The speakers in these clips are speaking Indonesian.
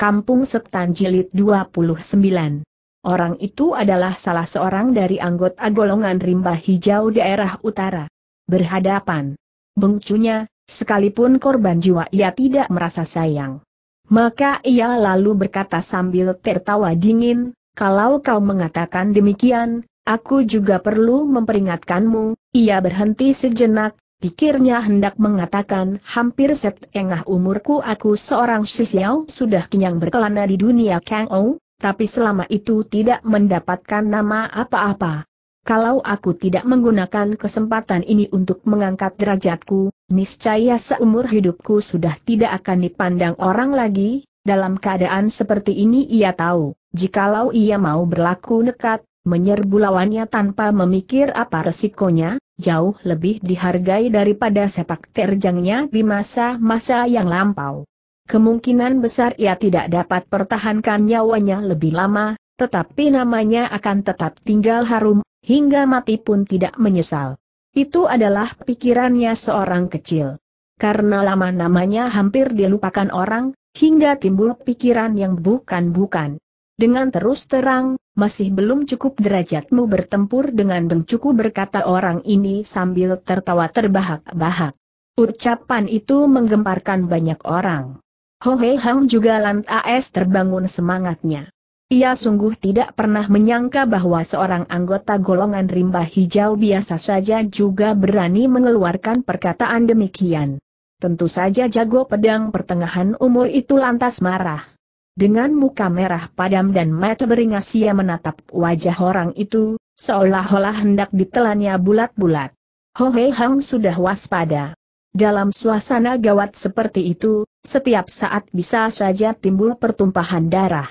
Kampung Setan Jilid 29. Orang itu adalah salah seorang dari anggota golongan rimba hijau daerah utara. Berhadapan. Bengcunya, sekalipun korban jiwa ia tidak merasa sayang. Maka ia lalu berkata sambil tertawa dingin, kalau kau mengatakan demikian, aku juga perlu memperingatkanmu, ia berhenti sejenak, Pikirnya hendak mengatakan hampir setengah umurku aku seorang sisyau sudah kenyang berkelana di dunia Kang Ou, tapi selama itu tidak mendapatkan nama apa-apa. Kalau aku tidak menggunakan kesempatan ini untuk mengangkat derajatku, niscaya seumur hidupku sudah tidak akan dipandang orang lagi, dalam keadaan seperti ini ia tahu, jikalau ia mau berlaku nekat, menyerbu lawannya tanpa memikir apa resikonya, jauh lebih dihargai daripada sepak terjangnya di masa-masa yang lampau. Kemungkinan besar ia tidak dapat pertahankan nyawanya lebih lama, tetapi namanya akan tetap tinggal harum, hingga mati pun tidak menyesal. Itu adalah pikirannya seorang kecil. Karena lama namanya hampir dilupakan orang, hingga timbul pikiran yang bukan-bukan. Dengan terus terang, masih belum cukup derajatmu bertempur dengan bengcuku berkata orang ini sambil tertawa terbahak-bahak. Ucapan itu menggemparkan banyak orang. Ho Hei Hang juga lantas terbangun semangatnya. Ia sungguh tidak pernah menyangka bahwa seorang anggota golongan rimba hijau biasa saja juga berani mengeluarkan perkataan demikian. Tentu saja jago pedang pertengahan umur itu lantas marah. Dengan muka merah padam dan mata beringas ia menatap wajah orang itu, seolah-olah hendak ditelannya bulat-bulat. Ho Hei Hang sudah waspada. Dalam suasana gawat seperti itu, setiap saat bisa saja timbul pertumpahan darah.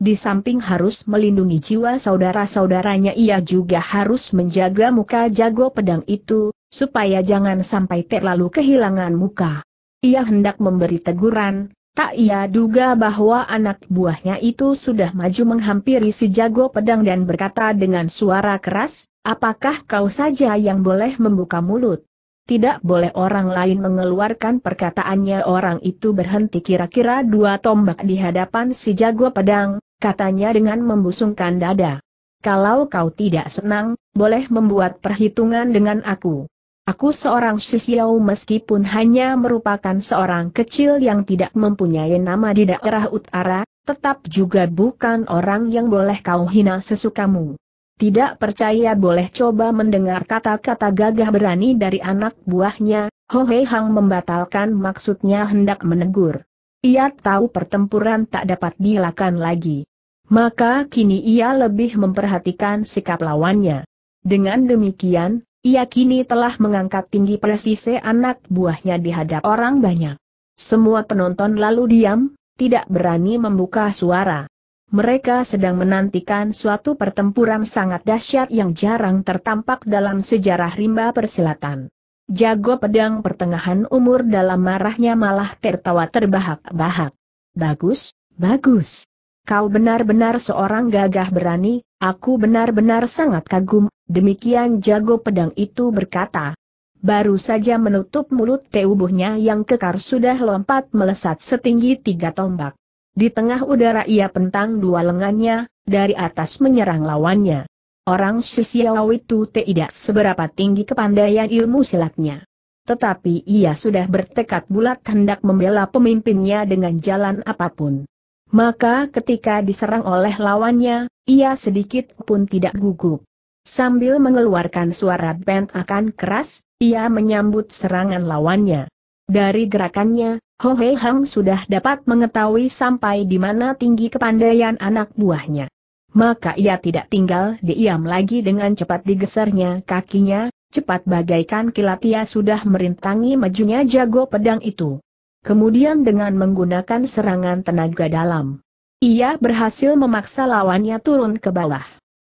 Di samping harus melindungi jiwa saudara-saudaranya ia juga harus menjaga muka jago pedang itu, supaya jangan sampai terlalu kehilangan muka. Ia hendak memberi teguran, Tak ia duga bahwa anak buahnya itu sudah maju menghampiri si jago pedang dan berkata dengan suara keras, apakah kau saja yang boleh membuka mulut? Tidak boleh orang lain mengeluarkan perkataannya orang itu berhenti kira-kira dua tombak di hadapan si jago pedang, katanya dengan membusungkan dada. Kalau kau tidak senang, boleh membuat perhitungan dengan aku. Aku seorang Sisiau meskipun hanya merupakan seorang kecil yang tidak mempunyai nama di daerah utara, tetap juga bukan orang yang boleh kau hina sesukamu. Tidak percaya boleh coba mendengar kata-kata gagah berani dari anak buahnya, Ho Hei Hang membatalkan maksudnya hendak menegur. Ia tahu pertempuran tak dapat dilakukan lagi. Maka kini ia lebih memperhatikan sikap lawannya. Dengan demikian, ia kini telah mengangkat tinggi presisi anak buahnya di hadap orang banyak. Semua penonton lalu diam, tidak berani membuka suara. Mereka sedang menantikan suatu pertempuran sangat dahsyat yang jarang tertampak dalam sejarah rimba persilatan. Jago pedang pertengahan umur dalam marahnya malah tertawa terbahak-bahak. Bagus, bagus. Kau benar-benar seorang gagah berani, aku benar-benar sangat kagum, demikian jago pedang itu berkata. Baru saja menutup mulut tubuhnya yang kekar sudah lompat melesat setinggi tiga tombak. Di tengah udara ia pentang dua lengannya, dari atas menyerang lawannya. Orang Sisiaw itu tidak seberapa tinggi kepandaian ilmu silatnya. Tetapi ia sudah bertekad bulat hendak membela pemimpinnya dengan jalan apapun. Maka ketika diserang oleh lawannya, ia sedikit pun tidak gugup. Sambil mengeluarkan suara bent akan keras, ia menyambut serangan lawannya. Dari gerakannya, Ho Hei Hang sudah dapat mengetahui sampai di mana tinggi kepandaian anak buahnya. Maka ia tidak tinggal diam lagi dengan cepat digesernya kakinya, cepat bagaikan kilat ia sudah merintangi majunya jago pedang itu kemudian dengan menggunakan serangan tenaga dalam. Ia berhasil memaksa lawannya turun ke bawah.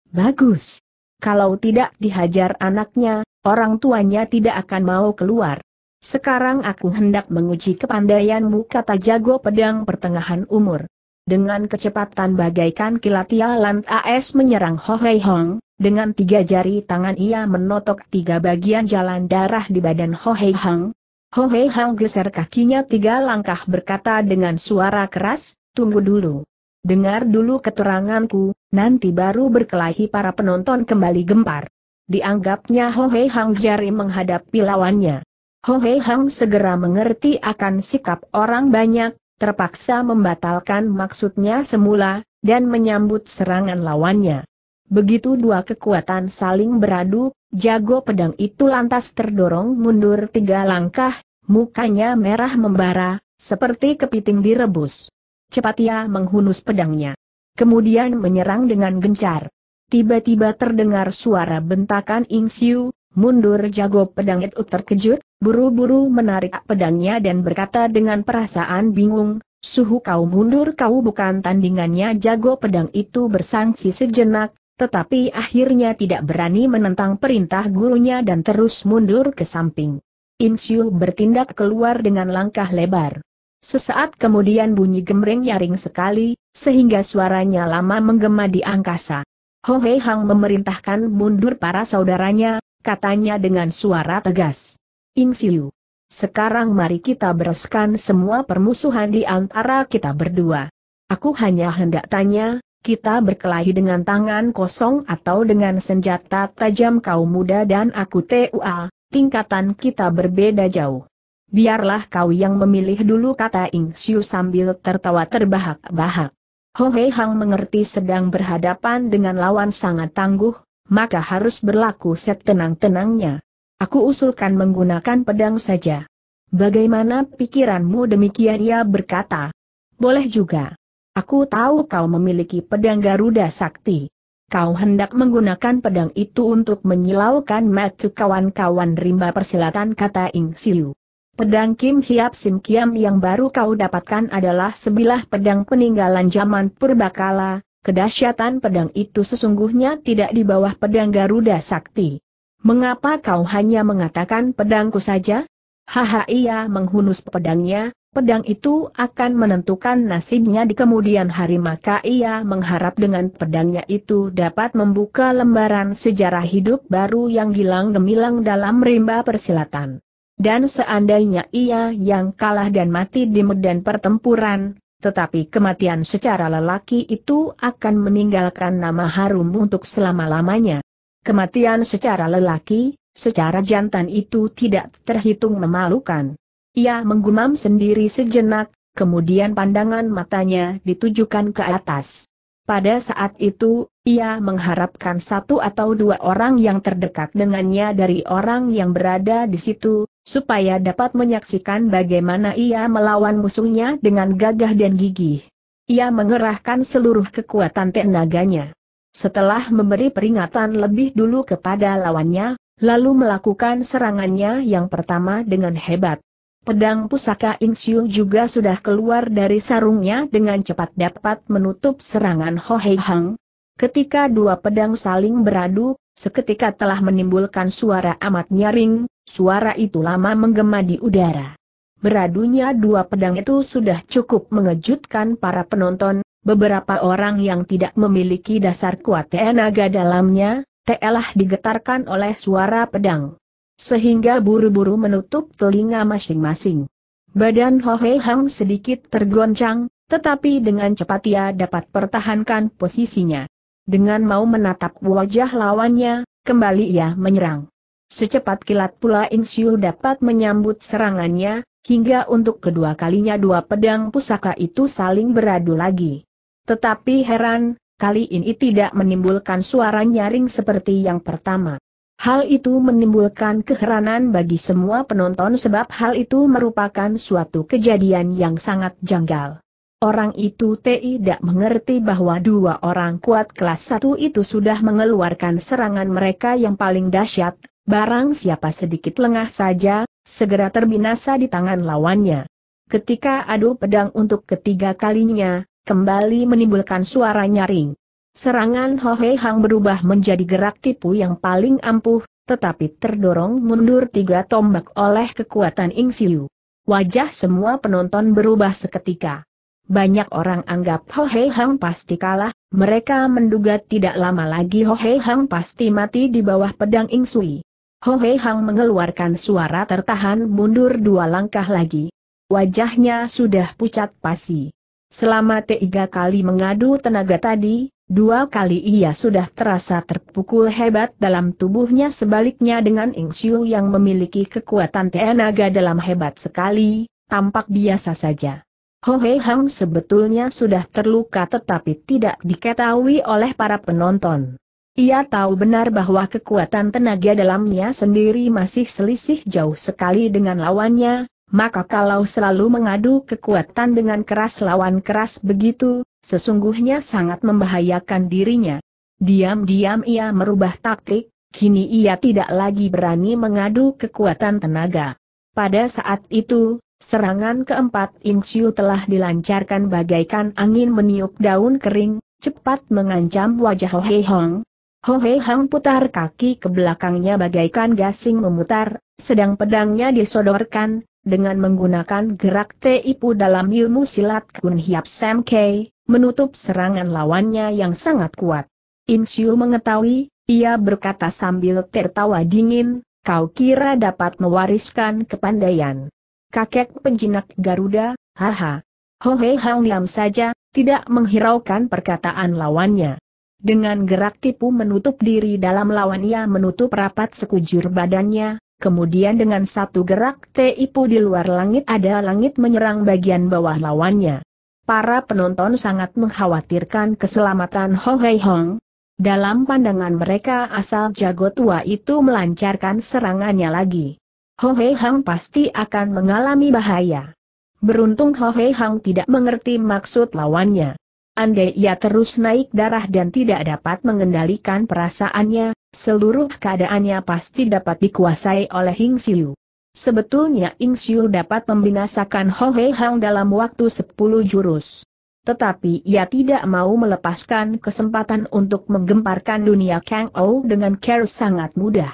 Bagus. Kalau tidak dihajar anaknya, orang tuanya tidak akan mau keluar. Sekarang aku hendak menguji kepandaianmu kata jago pedang pertengahan umur. Dengan kecepatan bagaikan kilat ia Lant AS menyerang Ho Hei Hong, dengan tiga jari tangan ia menotok tiga bagian jalan darah di badan Ho Hei Hong, Ho Hei Hang geser kakinya tiga langkah berkata dengan suara keras, tunggu dulu. Dengar dulu keteranganku, nanti baru berkelahi para penonton kembali gempar. Dianggapnya Ho Hei Hang jari menghadapi lawannya. Ho Hei Hang segera mengerti akan sikap orang banyak, terpaksa membatalkan maksudnya semula, dan menyambut serangan lawannya. Begitu dua kekuatan saling beradu, Jago pedang itu lantas terdorong mundur tiga langkah, mukanya merah membara, seperti kepiting direbus. Cepat ia menghunus pedangnya. Kemudian menyerang dengan gencar. Tiba-tiba terdengar suara bentakan Ing Siu, mundur jago pedang itu terkejut, buru-buru menarik pedangnya dan berkata dengan perasaan bingung, suhu kau mundur kau bukan tandingannya jago pedang itu bersangsi sejenak, tetapi akhirnya tidak berani menentang perintah gurunya dan terus mundur ke samping. Im Siu bertindak keluar dengan langkah lebar. Sesaat kemudian bunyi gemreng nyaring sekali, sehingga suaranya lama menggema di angkasa. Ho Hei Hang memerintahkan mundur para saudaranya, katanya dengan suara tegas. Im Siu, Sekarang mari kita bereskan semua permusuhan di antara kita berdua. Aku hanya hendak tanya, kita berkelahi dengan tangan kosong atau dengan senjata tajam kau muda dan aku tua, tingkatan kita berbeda jauh. Biarlah kau yang memilih dulu kata Ing Siu sambil tertawa terbahak-bahak. Ho Hei Hang mengerti sedang berhadapan dengan lawan sangat tangguh, maka harus berlaku set tenang tenangnya Aku usulkan menggunakan pedang saja. Bagaimana pikiranmu demikian ia berkata. Boleh juga. Aku tahu kau memiliki pedang Garuda Sakti. Kau hendak menggunakan pedang itu untuk menyilaukan mata kawan-kawan rimba persilatan kata Ing Siu. Pedang Kim Hiap Sim Kiam yang baru kau dapatkan adalah sebilah pedang peninggalan zaman purbakala, kedahsyatan pedang itu sesungguhnya tidak di bawah pedang Garuda Sakti. Mengapa kau hanya mengatakan pedangku saja? Haha ia menghunus pedangnya, pedang itu akan menentukan nasibnya di kemudian hari maka ia mengharap dengan pedangnya itu dapat membuka lembaran sejarah hidup baru yang hilang gemilang dalam rimba persilatan. Dan seandainya ia yang kalah dan mati di medan pertempuran, tetapi kematian secara lelaki itu akan meninggalkan nama harum untuk selama-lamanya. Kematian secara lelaki, secara jantan itu tidak terhitung memalukan. Ia menggumam sendiri sejenak, kemudian pandangan matanya ditujukan ke atas. Pada saat itu, ia mengharapkan satu atau dua orang yang terdekat dengannya dari orang yang berada di situ, supaya dapat menyaksikan bagaimana ia melawan musuhnya dengan gagah dan gigih. Ia mengerahkan seluruh kekuatan tenaganya. Setelah memberi peringatan lebih dulu kepada lawannya, lalu melakukan serangannya yang pertama dengan hebat. Pedang pusaka Insyu juga sudah keluar dari sarungnya dengan cepat dapat menutup serangan Ho Hei Hang. Ketika dua pedang saling beradu, seketika telah menimbulkan suara amat nyaring, suara itu lama menggema di udara. Beradunya dua pedang itu sudah cukup mengejutkan para penonton, beberapa orang yang tidak memiliki dasar kuat tenaga dalamnya, telah digetarkan oleh suara pedang. Sehingga buru-buru menutup telinga masing-masing. Badan Hohe Hang sedikit tergoncang, tetapi dengan cepat ia dapat pertahankan posisinya. Dengan mau menatap wajah lawannya, kembali ia menyerang. Secepat kilat pula Insiu dapat menyambut serangannya, hingga untuk kedua kalinya dua pedang pusaka itu saling beradu lagi. Tetapi heran, kali ini tidak menimbulkan suara nyaring seperti yang pertama. Hal itu menimbulkan keheranan bagi semua penonton sebab hal itu merupakan suatu kejadian yang sangat janggal. Orang itu tidak mengerti bahwa dua orang kuat kelas satu itu sudah mengeluarkan serangan mereka yang paling dahsyat, barang siapa sedikit lengah saja, segera terbinasa di tangan lawannya. Ketika adu pedang untuk ketiga kalinya, kembali menimbulkan suara nyaring. Serangan Ho Hohe Hang berubah menjadi gerak tipu yang paling ampuh, tetapi terdorong mundur tiga tombak oleh kekuatan Ing Siu. Wajah semua penonton berubah seketika. Banyak orang anggap Ho Hohe Hang pasti kalah, mereka menduga tidak lama lagi Ho Hohe Hang pasti mati di bawah pedang Ing Sui. Ho Hohe Hang mengeluarkan suara tertahan mundur dua langkah lagi. Wajahnya sudah pucat pasi. Selama tiga kali mengadu tenaga tadi, dua kali ia sudah terasa terpukul hebat dalam tubuhnya sebaliknya dengan Xiu yang memiliki kekuatan tenaga dalam hebat sekali, tampak biasa saja. Ho Hei Hang sebetulnya sudah terluka tetapi tidak diketahui oleh para penonton. Ia tahu benar bahwa kekuatan tenaga dalamnya sendiri masih selisih jauh sekali dengan lawannya, maka kalau selalu mengadu kekuatan dengan keras lawan keras begitu, sesungguhnya sangat membahayakan dirinya. Diam-diam ia merubah taktik, kini ia tidak lagi berani mengadu kekuatan tenaga. Pada saat itu, serangan keempat Insyu telah dilancarkan bagaikan angin meniup daun kering, cepat mengancam wajah Ho Hei Hong. Ho Hei Hong putar kaki ke belakangnya bagaikan gasing memutar, sedang pedangnya disodorkan, dengan menggunakan gerak teipu dalam ilmu silat Kun Hiap Sam Kei, menutup serangan lawannya yang sangat kuat. Siu mengetahui, ia berkata sambil tertawa dingin, kau kira dapat mewariskan kepandaian. Kakek penjinak Garuda, haha. Hohe Hang Liam saja, tidak menghiraukan perkataan lawannya. Dengan gerak tipu menutup diri dalam lawannya menutup rapat sekujur badannya, kemudian dengan satu gerak Teipu di luar langit ada langit menyerang bagian bawah lawannya. Para penonton sangat mengkhawatirkan keselamatan Ho Hei Hong. Dalam pandangan mereka asal jago tua itu melancarkan serangannya lagi. Ho Hei Hong pasti akan mengalami bahaya. Beruntung Ho Hei Hong tidak mengerti maksud lawannya. Andai ia terus naik darah dan tidak dapat mengendalikan perasaannya, Seluruh keadaannya pasti dapat dikuasai oleh Hing Siu. Sebetulnya Ing Siu dapat membinasakan Ho Hei Hang dalam waktu 10 jurus. Tetapi ia tidak mau melepaskan kesempatan untuk menggemparkan dunia Kang O dengan care sangat mudah.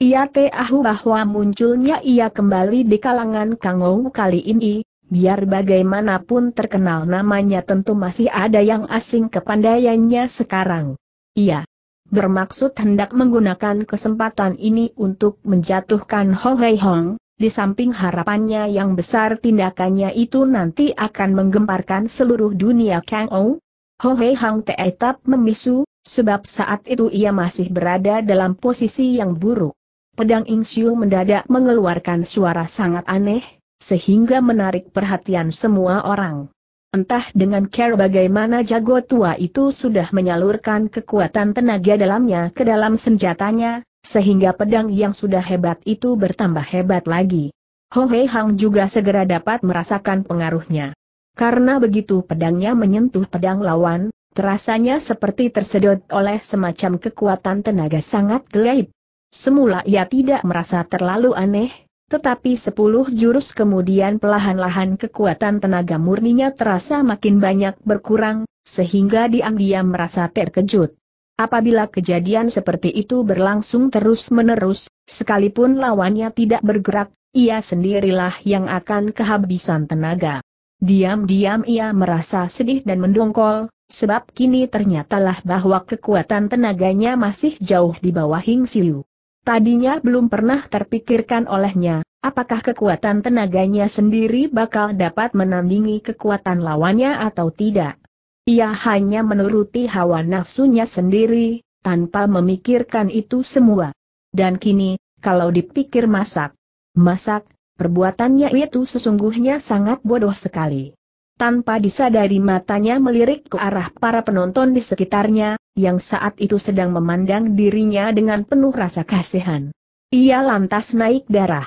Ia tahu bahwa munculnya ia kembali di kalangan Kang Ou kali ini, biar bagaimanapun terkenal namanya tentu masih ada yang asing kepandaiannya sekarang. Ia bermaksud hendak menggunakan kesempatan ini untuk menjatuhkan Ho Hei Hong, di samping harapannya yang besar tindakannya itu nanti akan menggemparkan seluruh dunia Kang Ou. Ho Hei Hong tetap memisu, sebab saat itu ia masih berada dalam posisi yang buruk. Pedang Siu mendadak mengeluarkan suara sangat aneh, sehingga menarik perhatian semua orang. Entah dengan care bagaimana jago tua itu sudah menyalurkan kekuatan tenaga dalamnya ke dalam senjatanya, sehingga pedang yang sudah hebat itu bertambah hebat lagi. Ho Hei Hang juga segera dapat merasakan pengaruhnya. Karena begitu pedangnya menyentuh pedang lawan, terasanya seperti tersedot oleh semacam kekuatan tenaga sangat gelap. Semula ia tidak merasa terlalu aneh, tetapi sepuluh jurus kemudian pelahan-lahan kekuatan tenaga murninya terasa makin banyak berkurang, sehingga diam-diam merasa terkejut. Apabila kejadian seperti itu berlangsung terus-menerus, sekalipun lawannya tidak bergerak, ia sendirilah yang akan kehabisan tenaga. Diam-diam ia merasa sedih dan mendongkol, sebab kini ternyatalah bahwa kekuatan tenaganya masih jauh di bawah Hing Siu tadinya belum pernah terpikirkan olehnya, apakah kekuatan tenaganya sendiri bakal dapat menandingi kekuatan lawannya atau tidak. Ia hanya menuruti hawa nafsunya sendiri, tanpa memikirkan itu semua. Dan kini, kalau dipikir masak, masak, perbuatannya itu sesungguhnya sangat bodoh sekali tanpa disadari matanya melirik ke arah para penonton di sekitarnya, yang saat itu sedang memandang dirinya dengan penuh rasa kasihan. Ia lantas naik darah.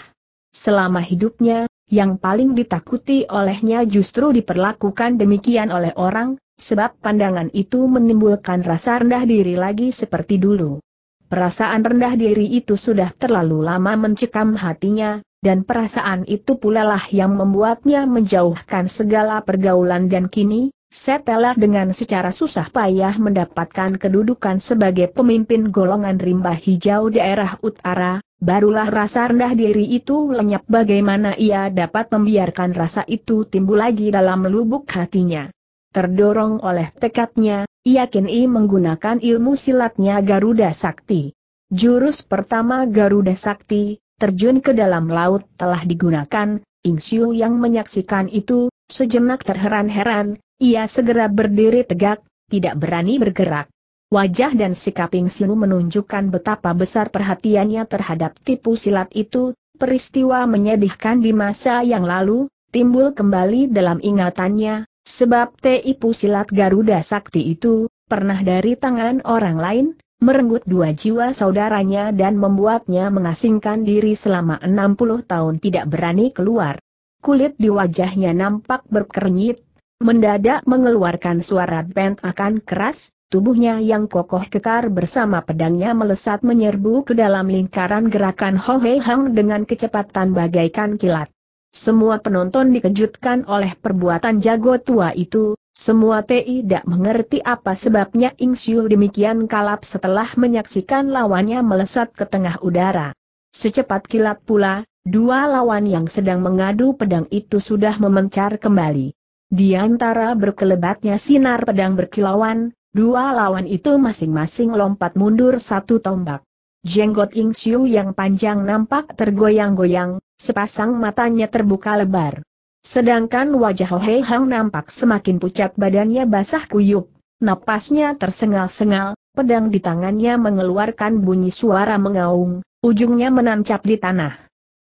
Selama hidupnya, yang paling ditakuti olehnya justru diperlakukan demikian oleh orang, sebab pandangan itu menimbulkan rasa rendah diri lagi seperti dulu. Perasaan rendah diri itu sudah terlalu lama mencekam hatinya, dan perasaan itu pula lah yang membuatnya menjauhkan segala pergaulan dan kini, setelah dengan secara susah payah mendapatkan kedudukan sebagai pemimpin golongan rimba hijau daerah utara, barulah rasa rendah diri itu lenyap bagaimana ia dapat membiarkan rasa itu timbul lagi dalam lubuk hatinya. Terdorong oleh tekadnya, ia kini menggunakan ilmu silatnya Garuda Sakti. Jurus pertama Garuda Sakti, terjun ke dalam laut telah digunakan, Ing Xiu yang menyaksikan itu, sejenak terheran-heran, ia segera berdiri tegak, tidak berani bergerak. Wajah dan sikap Ing Xiu menunjukkan betapa besar perhatiannya terhadap tipu silat itu, peristiwa menyedihkan di masa yang lalu, timbul kembali dalam ingatannya, sebab tipu silat Garuda Sakti itu, pernah dari tangan orang lain, merenggut dua jiwa saudaranya dan membuatnya mengasingkan diri selama 60 tahun tidak berani keluar. Kulit di wajahnya nampak berkernyit, mendadak mengeluarkan suara bent akan keras, tubuhnya yang kokoh kekar bersama pedangnya melesat menyerbu ke dalam lingkaran gerakan Ho Hei Hang dengan kecepatan bagaikan kilat. Semua penonton dikejutkan oleh perbuatan jago tua itu, semua TI tidak mengerti apa sebabnya Ing Siu demikian kalap setelah menyaksikan lawannya melesat ke tengah udara. Secepat kilat pula, dua lawan yang sedang mengadu pedang itu sudah memencar kembali. Di antara berkelebatnya sinar pedang berkilauan, dua lawan itu masing-masing lompat mundur satu tombak. Jenggot Ing Siu yang panjang nampak tergoyang-goyang, sepasang matanya terbuka lebar. Sedangkan wajah Hei Hang nampak semakin pucat badannya basah kuyup, napasnya tersengal-sengal, pedang di tangannya mengeluarkan bunyi suara mengaung, ujungnya menancap di tanah.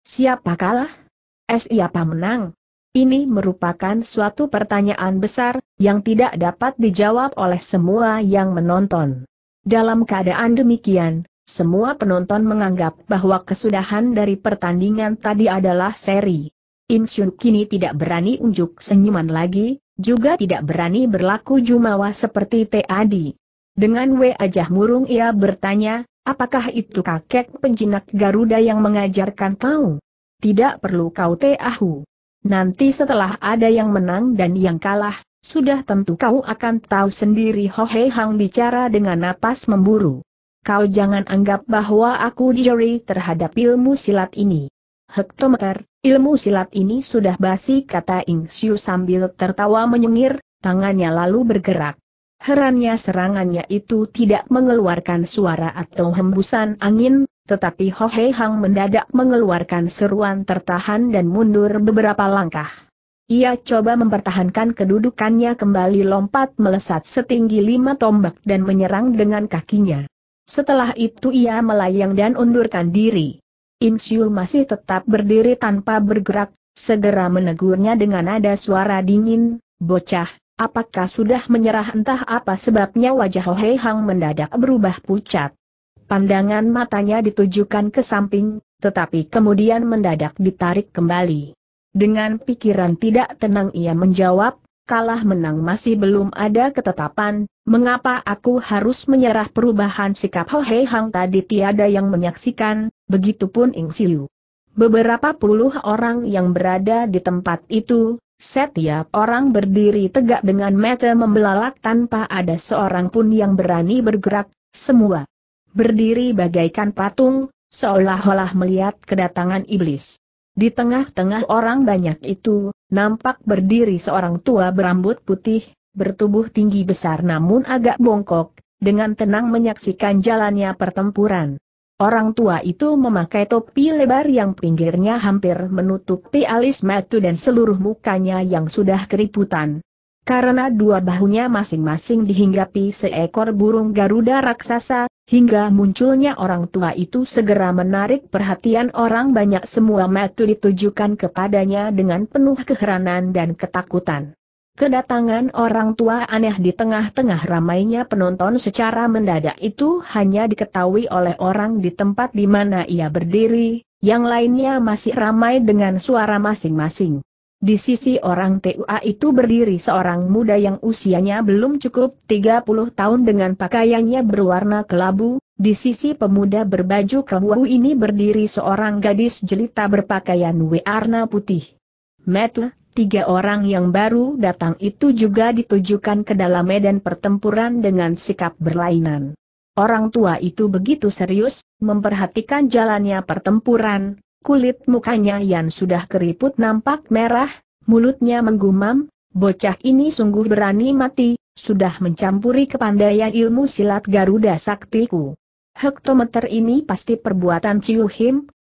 Siapa kalah? Siapa menang? Ini merupakan suatu pertanyaan besar, yang tidak dapat dijawab oleh semua yang menonton. Dalam keadaan demikian, semua penonton menganggap bahwa kesudahan dari pertandingan tadi adalah seri. Insyun kini tidak berani unjuk senyuman lagi, juga tidak berani berlaku jumawa seperti tadi. Dengan wajah murung ia bertanya, apakah itu kakek penjinak Garuda yang mengajarkan kau? Tidak perlu kau tahu. Nanti setelah ada yang menang dan yang kalah, sudah tentu kau akan tahu sendiri Hohe Hang bicara dengan napas memburu. Kau jangan anggap bahwa aku juri terhadap ilmu silat ini. Hektometer, ilmu silat ini sudah basi kata Ing Siu sambil tertawa menyengir, tangannya lalu bergerak. Herannya serangannya itu tidak mengeluarkan suara atau hembusan angin, tetapi Ho Hei Hang mendadak mengeluarkan seruan tertahan dan mundur beberapa langkah. Ia coba mempertahankan kedudukannya kembali lompat melesat setinggi lima tombak dan menyerang dengan kakinya. Setelah itu ia melayang dan undurkan diri. Insul masih tetap berdiri tanpa bergerak, segera menegurnya dengan nada suara dingin, bocah, apakah sudah menyerah entah apa sebabnya wajah Hohei Hang mendadak berubah pucat. Pandangan matanya ditujukan ke samping, tetapi kemudian mendadak ditarik kembali. Dengan pikiran tidak tenang ia menjawab, kalah menang masih belum ada ketetapan, mengapa aku harus menyerah perubahan sikap Hohei Hang tadi tiada yang menyaksikan, Begitupun Ing Siu. Beberapa puluh orang yang berada di tempat itu, setiap orang berdiri tegak dengan mata membelalak tanpa ada seorang pun yang berani bergerak, semua berdiri bagaikan patung, seolah-olah melihat kedatangan iblis. Di tengah-tengah orang banyak itu, nampak berdiri seorang tua berambut putih, bertubuh tinggi besar namun agak bongkok, dengan tenang menyaksikan jalannya pertempuran. Orang tua itu memakai topi lebar yang pinggirnya hampir menutupi alis matu dan seluruh mukanya yang sudah keriputan. Karena dua bahunya masing-masing dihinggapi seekor burung Garuda raksasa, hingga munculnya orang tua itu segera menarik perhatian orang banyak semua matu ditujukan kepadanya dengan penuh keheranan dan ketakutan. Kedatangan orang tua aneh di tengah-tengah ramainya penonton secara mendadak itu hanya diketahui oleh orang di tempat di mana ia berdiri, yang lainnya masih ramai dengan suara masing-masing. Di sisi orang TUA itu berdiri seorang muda yang usianya belum cukup 30 tahun dengan pakaiannya berwarna kelabu, di sisi pemuda berbaju kelabu ini berdiri seorang gadis jelita berpakaian warna putih. Metle, Tiga orang yang baru datang itu juga ditujukan ke dalam medan pertempuran dengan sikap berlainan. Orang tua itu begitu serius, memperhatikan jalannya pertempuran, kulit mukanya yang sudah keriput nampak merah, mulutnya menggumam, bocah ini sungguh berani mati, sudah mencampuri kepandaian ilmu silat Garuda Saktiku. Hektometer ini pasti perbuatan Ciu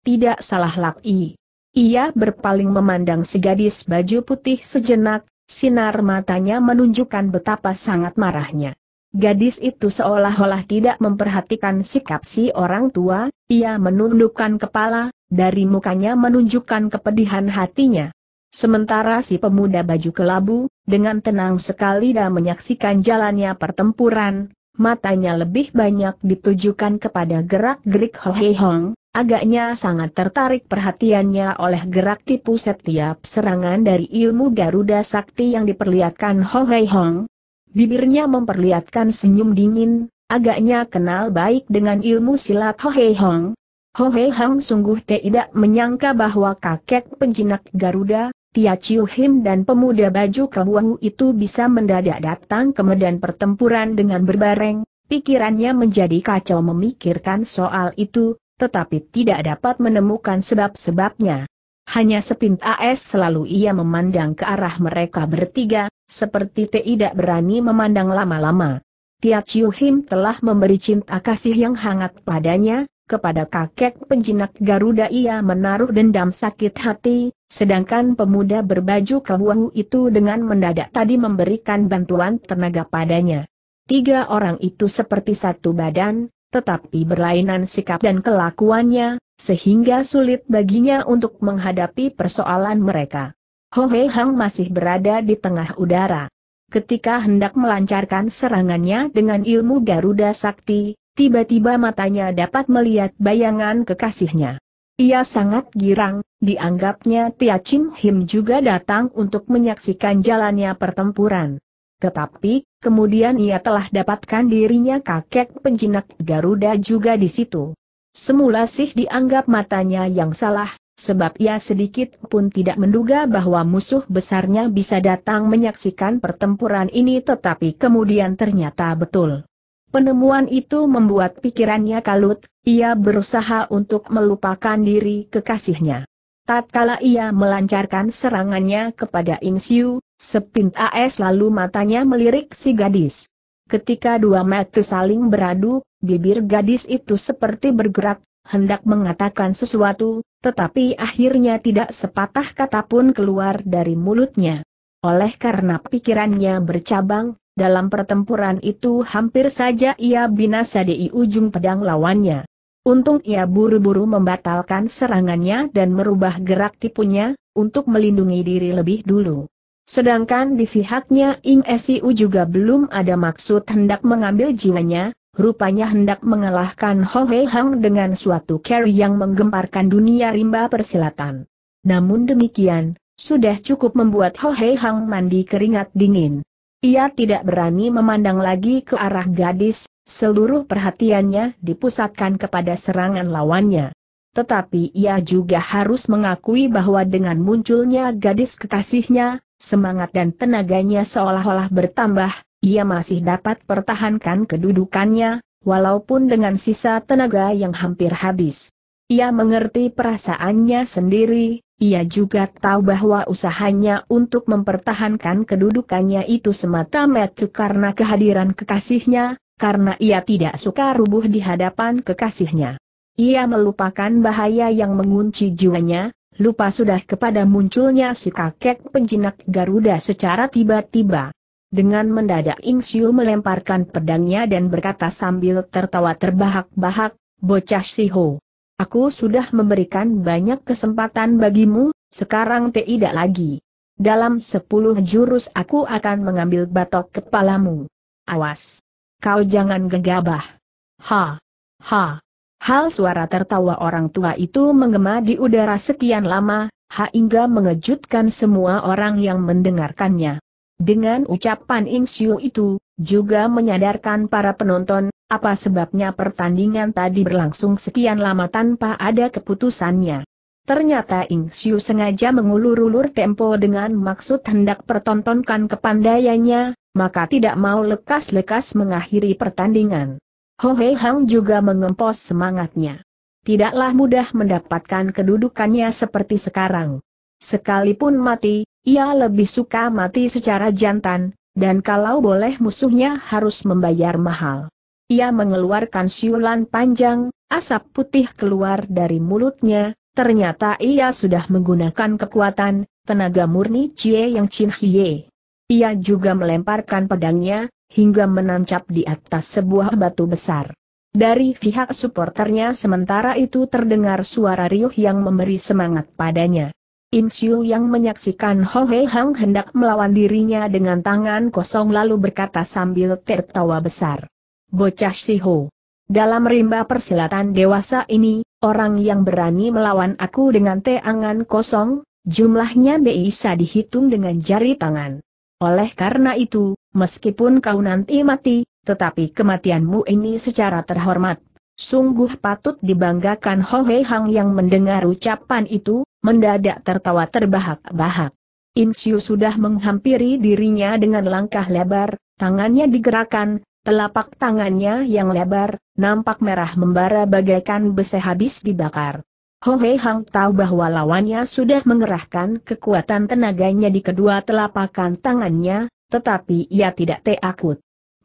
tidak salah lagi. Ia berpaling memandang si gadis baju putih sejenak, sinar matanya menunjukkan betapa sangat marahnya. Gadis itu seolah-olah tidak memperhatikan sikap si orang tua, ia menundukkan kepala, dari mukanya menunjukkan kepedihan hatinya. Sementara si pemuda baju kelabu, dengan tenang sekali dan menyaksikan jalannya pertempuran, matanya lebih banyak ditujukan kepada gerak-gerik Ho Hei Hong, Agaknya sangat tertarik perhatiannya oleh gerak tipu setiap serangan dari ilmu Garuda Sakti yang diperlihatkan Ho Hei Hong. Bibirnya memperlihatkan senyum dingin, agaknya kenal baik dengan ilmu silat Ho Hei Hong. Ho Hei Hong sungguh tidak menyangka bahwa kakek penjinak Garuda, Tia Chiu Him dan pemuda baju kebuahu itu bisa mendadak datang ke medan pertempuran dengan berbareng, pikirannya menjadi kacau memikirkan soal itu, tetapi tidak dapat menemukan sebab-sebabnya. Hanya sepintas selalu ia memandang ke arah mereka bertiga, seperti tidak berani memandang lama-lama. Tia Chiu Him telah memberi cinta kasih yang hangat padanya, kepada kakek penjinak Garuda ia menaruh dendam sakit hati, sedangkan pemuda berbaju kebuahu itu dengan mendadak tadi memberikan bantuan tenaga padanya. Tiga orang itu seperti satu badan, tetapi berlainan sikap dan kelakuannya, sehingga sulit baginya untuk menghadapi persoalan mereka. Ho Hei Hang masih berada di tengah udara. Ketika hendak melancarkan serangannya dengan ilmu Garuda Sakti, tiba-tiba matanya dapat melihat bayangan kekasihnya. Ia sangat girang, dianggapnya Tia Chin Him juga datang untuk menyaksikan jalannya pertempuran. Tetapi, kemudian ia telah dapatkan dirinya kakek penjinak Garuda juga di situ. Semula sih dianggap matanya yang salah, sebab ia sedikit pun tidak menduga bahwa musuh besarnya bisa datang menyaksikan pertempuran ini tetapi kemudian ternyata betul. Penemuan itu membuat pikirannya kalut, ia berusaha untuk melupakan diri kekasihnya. Tatkala ia melancarkan serangannya kepada Insiu, Sepint AS lalu matanya melirik si gadis. Ketika dua mata saling beradu, bibir gadis itu seperti bergerak, hendak mengatakan sesuatu, tetapi akhirnya tidak sepatah kata pun keluar dari mulutnya. Oleh karena pikirannya bercabang, dalam pertempuran itu hampir saja ia binasa di ujung pedang lawannya. Untung ia buru-buru membatalkan serangannya dan merubah gerak tipunya, untuk melindungi diri lebih dulu. Sedangkan di pihaknya Ing Siu juga belum ada maksud hendak mengambil jiwanya, rupanya hendak mengalahkan Ho Hei Hang dengan suatu carry yang menggemparkan dunia rimba persilatan. Namun demikian, sudah cukup membuat Ho Hei Hang mandi keringat dingin. Ia tidak berani memandang lagi ke arah gadis, seluruh perhatiannya dipusatkan kepada serangan lawannya. Tetapi ia juga harus mengakui bahwa dengan munculnya gadis kekasihnya, Semangat dan tenaganya seolah-olah bertambah, ia masih dapat pertahankan kedudukannya, walaupun dengan sisa tenaga yang hampir habis. Ia mengerti perasaannya sendiri, ia juga tahu bahwa usahanya untuk mempertahankan kedudukannya itu semata-mata karena kehadiran kekasihnya, karena ia tidak suka rubuh di hadapan kekasihnya. Ia melupakan bahaya yang mengunci jiwanya, lupa sudah kepada munculnya si kakek penjinak Garuda secara tiba-tiba. Dengan mendadak Ing Siu melemparkan pedangnya dan berkata sambil tertawa terbahak-bahak, bocah Siho. Aku sudah memberikan banyak kesempatan bagimu, sekarang tidak lagi. Dalam sepuluh jurus aku akan mengambil batok kepalamu. Awas! Kau jangan gegabah. Ha! Ha! Hal suara tertawa orang tua itu menggema di udara sekian lama, hingga mengejutkan semua orang yang mendengarkannya. Dengan ucapan Xiu itu, juga menyadarkan para penonton, apa sebabnya pertandingan tadi berlangsung sekian lama tanpa ada keputusannya. Ternyata Ing Xiu sengaja mengulur-ulur tempo dengan maksud hendak pertontonkan kepandaiannya, maka tidak mau lekas-lekas mengakhiri pertandingan. Ho Hei Hang juga mengempos semangatnya. Tidaklah mudah mendapatkan kedudukannya seperti sekarang. Sekalipun mati, ia lebih suka mati secara jantan, dan kalau boleh musuhnya harus membayar mahal. Ia mengeluarkan siulan panjang, asap putih keluar dari mulutnya, ternyata ia sudah menggunakan kekuatan, tenaga murni Cie Yang Chin Hie. Ia juga melemparkan pedangnya, hingga menancap di atas sebuah batu besar. Dari pihak suporternya sementara itu terdengar suara riuh yang memberi semangat padanya. Im Siu yang menyaksikan Ho Hei Hang hendak melawan dirinya dengan tangan kosong lalu berkata sambil tertawa besar. Bocah si Ho. Dalam rimba persilatan dewasa ini, orang yang berani melawan aku dengan teangan kosong, jumlahnya bisa dihitung dengan jari tangan. Oleh karena itu, meskipun kau nanti mati, tetapi kematianmu ini secara terhormat. Sungguh patut dibanggakan Ho Hei Hang yang mendengar ucapan itu, mendadak tertawa terbahak-bahak. Siu sudah menghampiri dirinya dengan langkah lebar, tangannya digerakkan, telapak tangannya yang lebar, nampak merah membara bagaikan besi habis dibakar. Ho Hei Hang tahu bahwa lawannya sudah mengerahkan kekuatan tenaganya di kedua telapakan tangannya, tetapi ia tidak takut.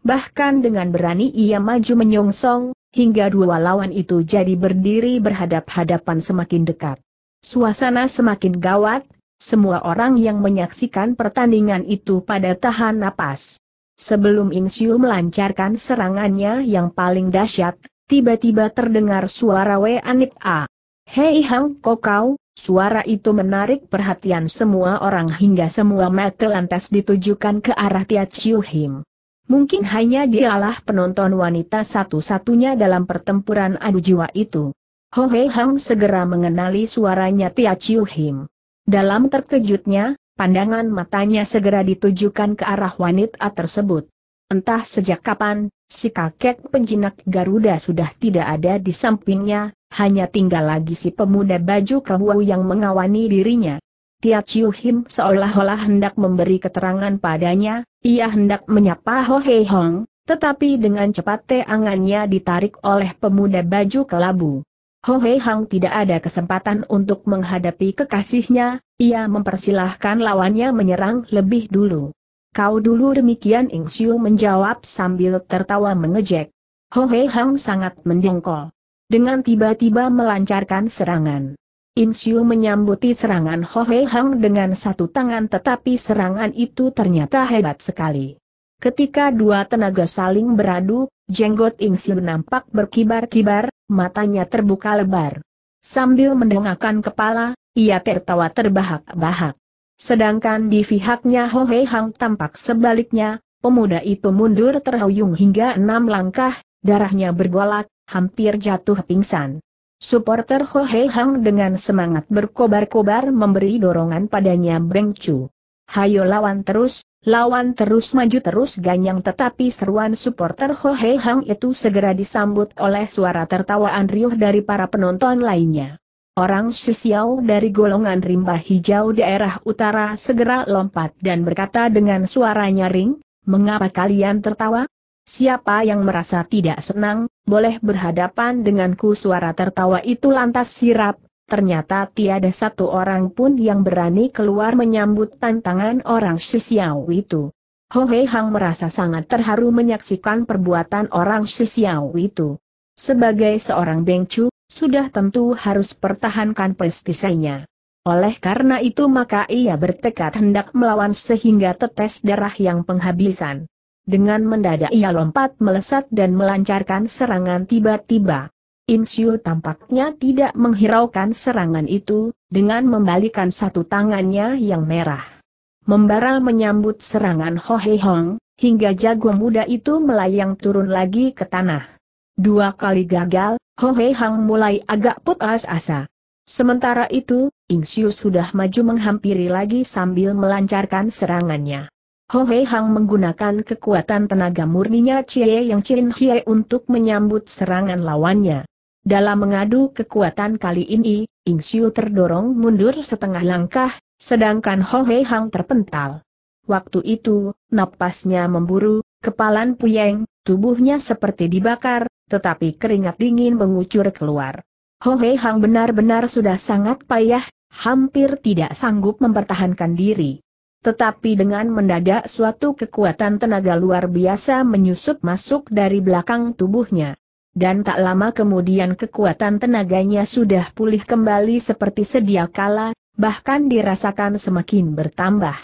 Bahkan dengan berani ia maju menyongsong, hingga dua lawan itu jadi berdiri berhadap-hadapan semakin dekat. Suasana semakin gawat, semua orang yang menyaksikan pertandingan itu pada tahan napas. Sebelum Ing Siu melancarkan serangannya yang paling dahsyat, tiba-tiba terdengar suara Wei Anip A. Hei Hang Kokau, suara itu menarik perhatian semua orang hingga semua mata lantas ditujukan ke arah Tia Chiu Him. Mungkin hanya dialah penonton wanita satu-satunya dalam pertempuran adu jiwa itu. Ho Hei Hang segera mengenali suaranya Tia Chiu Him. Dalam terkejutnya, pandangan matanya segera ditujukan ke arah wanita tersebut. Entah sejak kapan, si kakek penjinak Garuda sudah tidak ada di sampingnya, hanya tinggal lagi si pemuda baju kewu yang mengawani dirinya. Tia Chiu Him seolah-olah hendak memberi keterangan padanya, ia hendak menyapa Ho Hei Hong, tetapi dengan cepat teangannya ditarik oleh pemuda baju kelabu. Ho Hei Hang tidak ada kesempatan untuk menghadapi kekasihnya, ia mempersilahkan lawannya menyerang lebih dulu. Kau dulu demikian Ing Siu menjawab sambil tertawa mengejek. Ho Hei Hang sangat mendengkol. Dengan tiba-tiba melancarkan serangan. Ing Siu menyambuti serangan Ho Hei Hang dengan satu tangan tetapi serangan itu ternyata hebat sekali. Ketika dua tenaga saling beradu, jenggot Ing Siu nampak berkibar-kibar, matanya terbuka lebar. Sambil mendongakkan kepala, ia tertawa terbahak-bahak. Sedangkan di pihaknya Ho Hei Hang tampak sebaliknya, pemuda itu mundur terhuyung hingga enam langkah, darahnya bergolak, hampir jatuh pingsan. Supporter Ho Hei Hang dengan semangat berkobar-kobar memberi dorongan padanya Beng Chu. Hayo lawan terus, Lawan terus maju terus ganyang tetapi seruan supporter Ho Hei Hang itu segera disambut oleh suara tertawaan riuh dari para penonton lainnya. Orang sisiau dari golongan rimba hijau daerah utara segera lompat dan berkata dengan suara nyaring, mengapa kalian tertawa? Siapa yang merasa tidak senang, boleh berhadapan denganku suara tertawa itu lantas sirap, ternyata tiada satu orang pun yang berani keluar menyambut tantangan orang sisiau itu. Ho Hei Hang merasa sangat terharu menyaksikan perbuatan orang sisiau itu. Sebagai seorang bengcu, sudah tentu harus pertahankan prestisinya. Oleh karena itu maka ia bertekad hendak melawan sehingga tetes darah yang penghabisan. Dengan mendadak ia lompat melesat dan melancarkan serangan tiba-tiba. Insiu tampaknya tidak menghiraukan serangan itu, dengan membalikan satu tangannya yang merah. Membara menyambut serangan Ho Hei Hong, hingga jago muda itu melayang turun lagi ke tanah. Dua kali gagal, Ho Hei Hang mulai agak putus asa. Sementara itu, Insiu sudah maju menghampiri lagi sambil melancarkan serangannya. Ho Hei Hang menggunakan kekuatan tenaga murninya Chie Yang Chin Hie untuk menyambut serangan lawannya. Dalam mengadu kekuatan kali ini, Insiu terdorong mundur setengah langkah, sedangkan Ho Hei Hang terpental. Waktu itu, napasnya memburu, kepalan puyeng, tubuhnya seperti dibakar, tetapi keringat dingin mengucur keluar. Ho Hei Hang benar-benar sudah sangat payah, hampir tidak sanggup mempertahankan diri. Tetapi dengan mendadak suatu kekuatan tenaga luar biasa menyusup masuk dari belakang tubuhnya. Dan tak lama kemudian kekuatan tenaganya sudah pulih kembali seperti sedia kala, bahkan dirasakan semakin bertambah.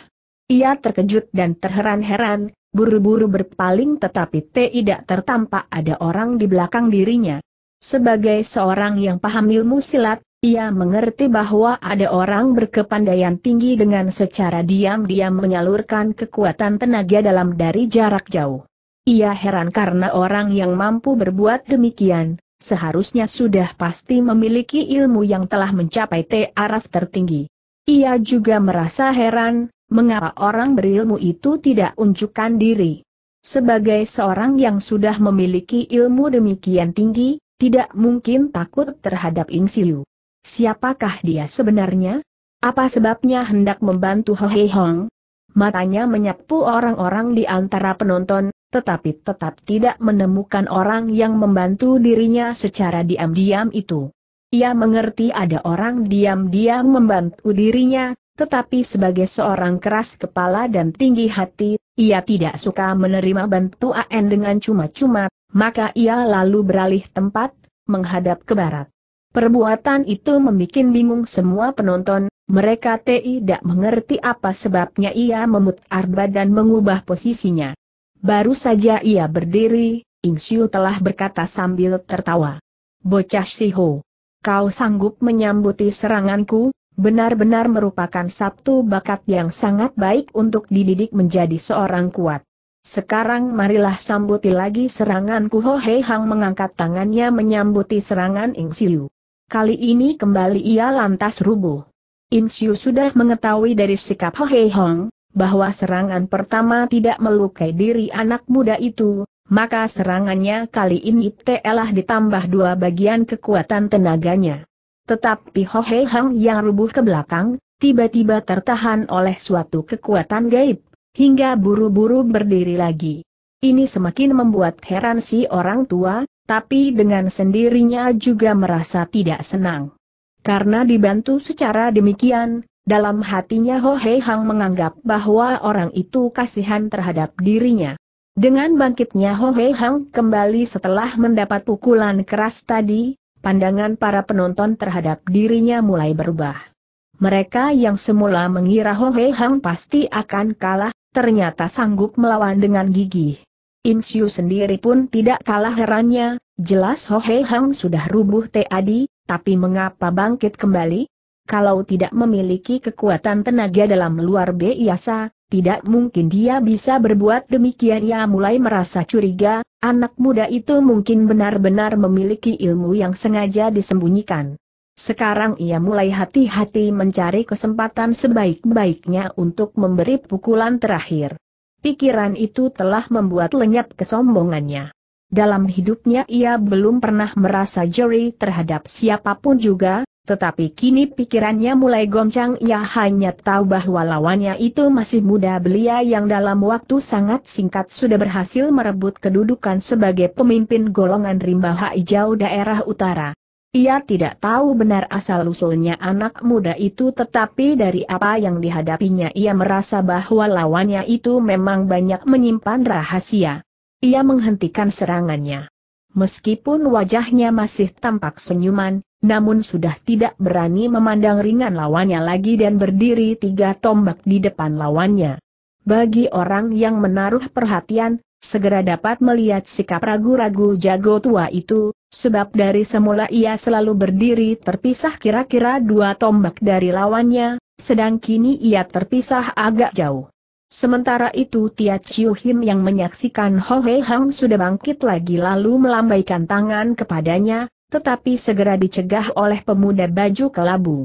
Ia terkejut dan terheran-heran, buru-buru berpaling tetapi tidak tertampak ada orang di belakang dirinya. Sebagai seorang yang paham ilmu silat, ia mengerti bahwa ada orang berkepandaian tinggi dengan secara diam-diam menyalurkan kekuatan tenaga dalam dari jarak jauh. Ia heran karena orang yang mampu berbuat demikian, seharusnya sudah pasti memiliki ilmu yang telah mencapai taraf tertinggi. Ia juga merasa heran, mengapa orang berilmu itu tidak unjukkan diri. Sebagai seorang yang sudah memiliki ilmu demikian tinggi, tidak mungkin takut terhadap Siu. Siapakah dia sebenarnya? Apa sebabnya hendak membantu Ho Hei Hong? Matanya menyapu orang-orang di antara penonton, tetapi tetap tidak menemukan orang yang membantu dirinya secara diam-diam itu. Ia mengerti ada orang diam-diam membantu dirinya, tetapi sebagai seorang keras kepala dan tinggi hati, ia tidak suka menerima bantuan dengan cuma-cuma, maka ia lalu beralih tempat, menghadap ke barat. Perbuatan itu membuat bingung semua penonton, mereka tidak mengerti apa sebabnya ia memutar dan mengubah posisinya. Baru saja ia berdiri, Ingsiu telah berkata sambil tertawa. Bocah Siho, kau sanggup menyambuti seranganku? benar-benar merupakan sabtu bakat yang sangat baik untuk dididik menjadi seorang kuat. Sekarang marilah sambuti lagi seranganku Ho Hei Hang mengangkat tangannya menyambuti serangan Ing Siu. Kali ini kembali ia lantas rubuh. Ing Siu sudah mengetahui dari sikap Ho Hei Hong, bahwa serangan pertama tidak melukai diri anak muda itu, maka serangannya kali ini telah ditambah dua bagian kekuatan tenaganya. Tetapi Ho Hei Hang yang rubuh ke belakang, tiba-tiba tertahan oleh suatu kekuatan gaib, hingga buru-buru berdiri lagi. Ini semakin membuat heran si orang tua, tapi dengan sendirinya juga merasa tidak senang. Karena dibantu secara demikian, dalam hatinya Ho Hei Hang menganggap bahwa orang itu kasihan terhadap dirinya. Dengan bangkitnya Ho Hei Hang kembali setelah mendapat pukulan keras tadi, pandangan para penonton terhadap dirinya mulai berubah. Mereka yang semula mengira Ho Hei Hang pasti akan kalah, ternyata sanggup melawan dengan gigih. Insiu sendiri pun tidak kalah herannya, jelas Ho Hei Hang sudah rubuh tadi, tapi mengapa bangkit kembali? Kalau tidak memiliki kekuatan tenaga dalam luar biasa, tidak mungkin dia bisa berbuat demikian ia mulai merasa curiga, anak muda itu mungkin benar-benar memiliki ilmu yang sengaja disembunyikan. Sekarang ia mulai hati-hati mencari kesempatan sebaik-baiknya untuk memberi pukulan terakhir. Pikiran itu telah membuat lenyap kesombongannya. Dalam hidupnya ia belum pernah merasa jeri terhadap siapapun juga, tetapi kini pikirannya mulai goncang ia hanya tahu bahwa lawannya itu masih muda belia yang dalam waktu sangat singkat sudah berhasil merebut kedudukan sebagai pemimpin golongan rimba hijau daerah utara. Ia tidak tahu benar asal-usulnya anak muda itu tetapi dari apa yang dihadapinya ia merasa bahwa lawannya itu memang banyak menyimpan rahasia. Ia menghentikan serangannya. Meskipun wajahnya masih tampak senyuman, namun sudah tidak berani memandang ringan lawannya lagi dan berdiri tiga tombak di depan lawannya. Bagi orang yang menaruh perhatian, segera dapat melihat sikap ragu-ragu jago tua itu, sebab dari semula ia selalu berdiri terpisah kira-kira dua tombak dari lawannya, sedang kini ia terpisah agak jauh. Sementara itu Tia Chiu Him yang menyaksikan Ho Hei Hang sudah bangkit lagi lalu melambaikan tangan kepadanya, tetapi segera dicegah oleh pemuda baju kelabu.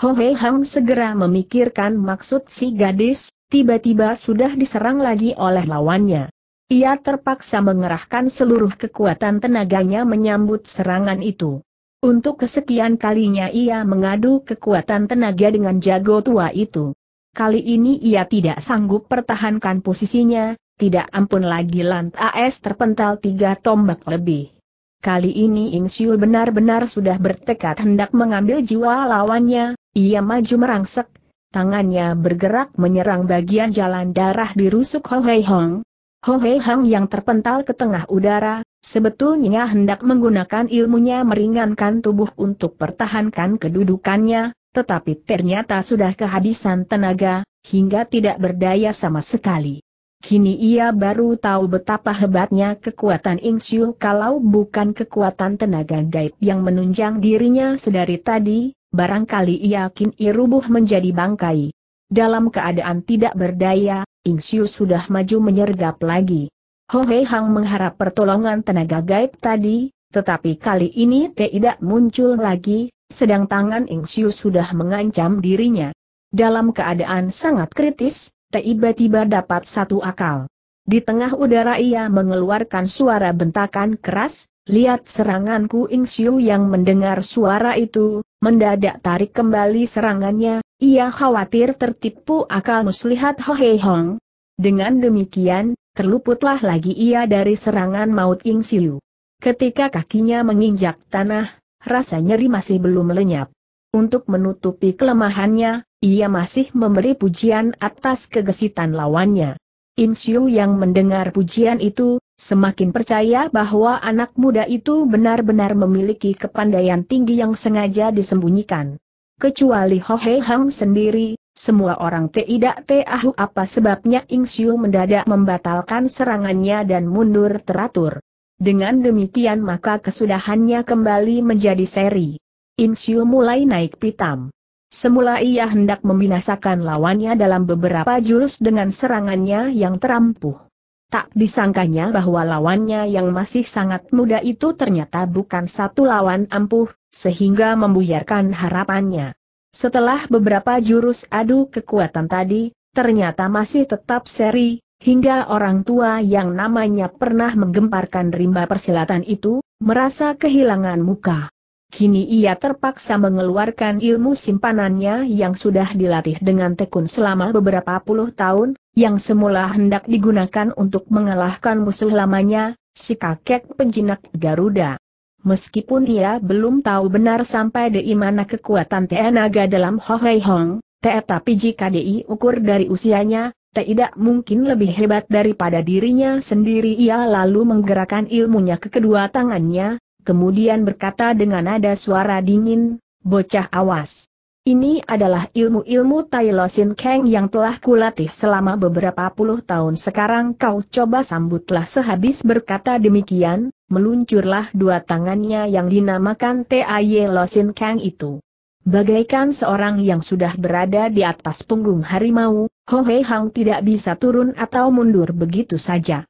Ho Hei Hang segera memikirkan maksud si gadis, tiba-tiba sudah diserang lagi oleh lawannya. Ia terpaksa mengerahkan seluruh kekuatan tenaganya menyambut serangan itu. Untuk kesekian kalinya ia mengadu kekuatan tenaga dengan jago tua itu. Kali ini ia tidak sanggup pertahankan posisinya, tidak ampun lagi lantas terpental tiga tombak lebih. Kali ini Ing Siul benar-benar sudah bertekad hendak mengambil jiwa lawannya, ia maju merangsek, tangannya bergerak menyerang bagian jalan darah di rusuk Ho Hei Hong. Ho Hei Hong yang terpental ke tengah udara, sebetulnya hendak menggunakan ilmunya meringankan tubuh untuk pertahankan kedudukannya, tetapi ternyata sudah kehabisan tenaga, hingga tidak berdaya sama sekali. Kini ia baru tahu betapa hebatnya kekuatan Ing Siu kalau bukan kekuatan tenaga gaib yang menunjang dirinya sedari tadi, barangkali ia yakin ia rubuh menjadi bangkai. Dalam keadaan tidak berdaya, Ing Siu sudah maju menyergap lagi. Ho Hei Hang mengharap pertolongan tenaga gaib tadi, tetapi kali ini tidak muncul lagi, sedang tangan Ing Siu sudah mengancam dirinya. Dalam keadaan sangat kritis, tiba-tiba dapat satu akal. Di tengah udara ia mengeluarkan suara bentakan keras, lihat seranganku Ing Siu yang mendengar suara itu, mendadak tarik kembali serangannya, ia khawatir tertipu akal muslihat Ho Hei Hong. Dengan demikian, terluputlah lagi ia dari serangan maut Ing Siu. Ketika kakinya menginjak tanah, rasa nyeri masih belum lenyap. Untuk menutupi kelemahannya, ia masih memberi pujian atas kegesitan lawannya. Im yang mendengar pujian itu, semakin percaya bahwa anak muda itu benar-benar memiliki kepandaian tinggi yang sengaja disembunyikan. Kecuali Ho He Hang sendiri, semua orang tidak tahu apa sebabnya Ing mendadak membatalkan serangannya dan mundur teratur. Dengan demikian maka kesudahannya kembali menjadi seri. Ing mulai naik pitam. Semula ia hendak membinasakan lawannya dalam beberapa jurus dengan serangannya yang terampuh. Tak disangkanya bahwa lawannya yang masih sangat muda itu ternyata bukan satu lawan ampuh, sehingga membuyarkan harapannya. Setelah beberapa jurus adu kekuatan tadi, ternyata masih tetap seri, hingga orang tua yang namanya pernah menggemparkan rimba persilatan itu, merasa kehilangan muka. Kini ia terpaksa mengeluarkan ilmu simpanannya yang sudah dilatih dengan tekun selama beberapa puluh tahun, yang semula hendak digunakan untuk mengalahkan musuh lamanya, si kakek penjinak Garuda. Meskipun ia belum tahu benar sampai di mana kekuatan Tenaga dalam Hohei Hong, tetapi jika diukur dari usianya, e tidak mungkin lebih hebat daripada dirinya sendiri ia lalu menggerakkan ilmunya ke kedua tangannya, kemudian berkata dengan nada suara dingin, bocah awas. Ini adalah ilmu-ilmu Tai Lo Sin Kang yang telah kulatih selama beberapa puluh tahun sekarang kau coba sambutlah sehabis berkata demikian, meluncurlah dua tangannya yang dinamakan Tai Lo Sin Kang itu. Bagaikan seorang yang sudah berada di atas punggung harimau, Ho Hei Hang tidak bisa turun atau mundur begitu saja.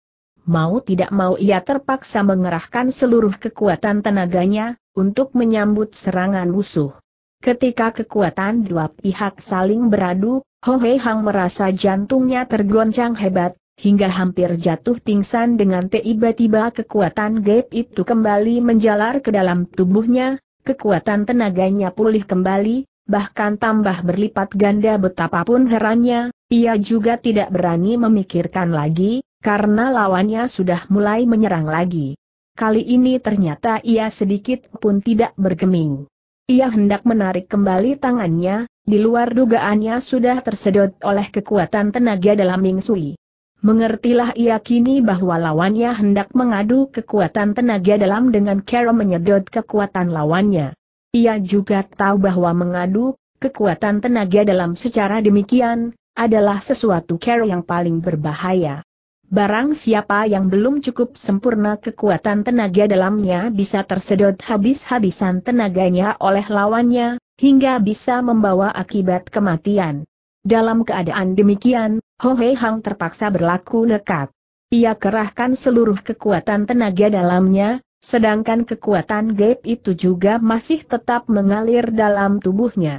Mau tidak mau ia terpaksa mengerahkan seluruh kekuatan tenaganya, untuk menyambut serangan musuh. Ketika kekuatan dua pihak saling beradu, Ho Hei Hang merasa jantungnya tergoncang hebat, hingga hampir jatuh pingsan dengan tiba-tiba kekuatan gaib itu kembali menjalar ke dalam tubuhnya, kekuatan tenaganya pulih kembali, bahkan tambah berlipat ganda betapapun herannya, ia juga tidak berani memikirkan lagi, karena lawannya sudah mulai menyerang lagi. Kali ini ternyata ia sedikit pun tidak bergeming. Ia hendak menarik kembali tangannya, di luar dugaannya sudah tersedot oleh kekuatan tenaga dalam Ming Sui. Mengertilah ia kini bahwa lawannya hendak mengadu kekuatan tenaga dalam dengan Carol menyedot kekuatan lawannya. Ia juga tahu bahwa mengadu kekuatan tenaga dalam secara demikian adalah sesuatu Carol yang paling berbahaya. Barang siapa yang belum cukup sempurna kekuatan tenaga dalamnya bisa tersedot habis-habisan tenaganya oleh lawannya, hingga bisa membawa akibat kematian. Dalam keadaan demikian, Ho Hei Hang terpaksa berlaku nekat. Ia kerahkan seluruh kekuatan tenaga dalamnya, sedangkan kekuatan gaib itu juga masih tetap mengalir dalam tubuhnya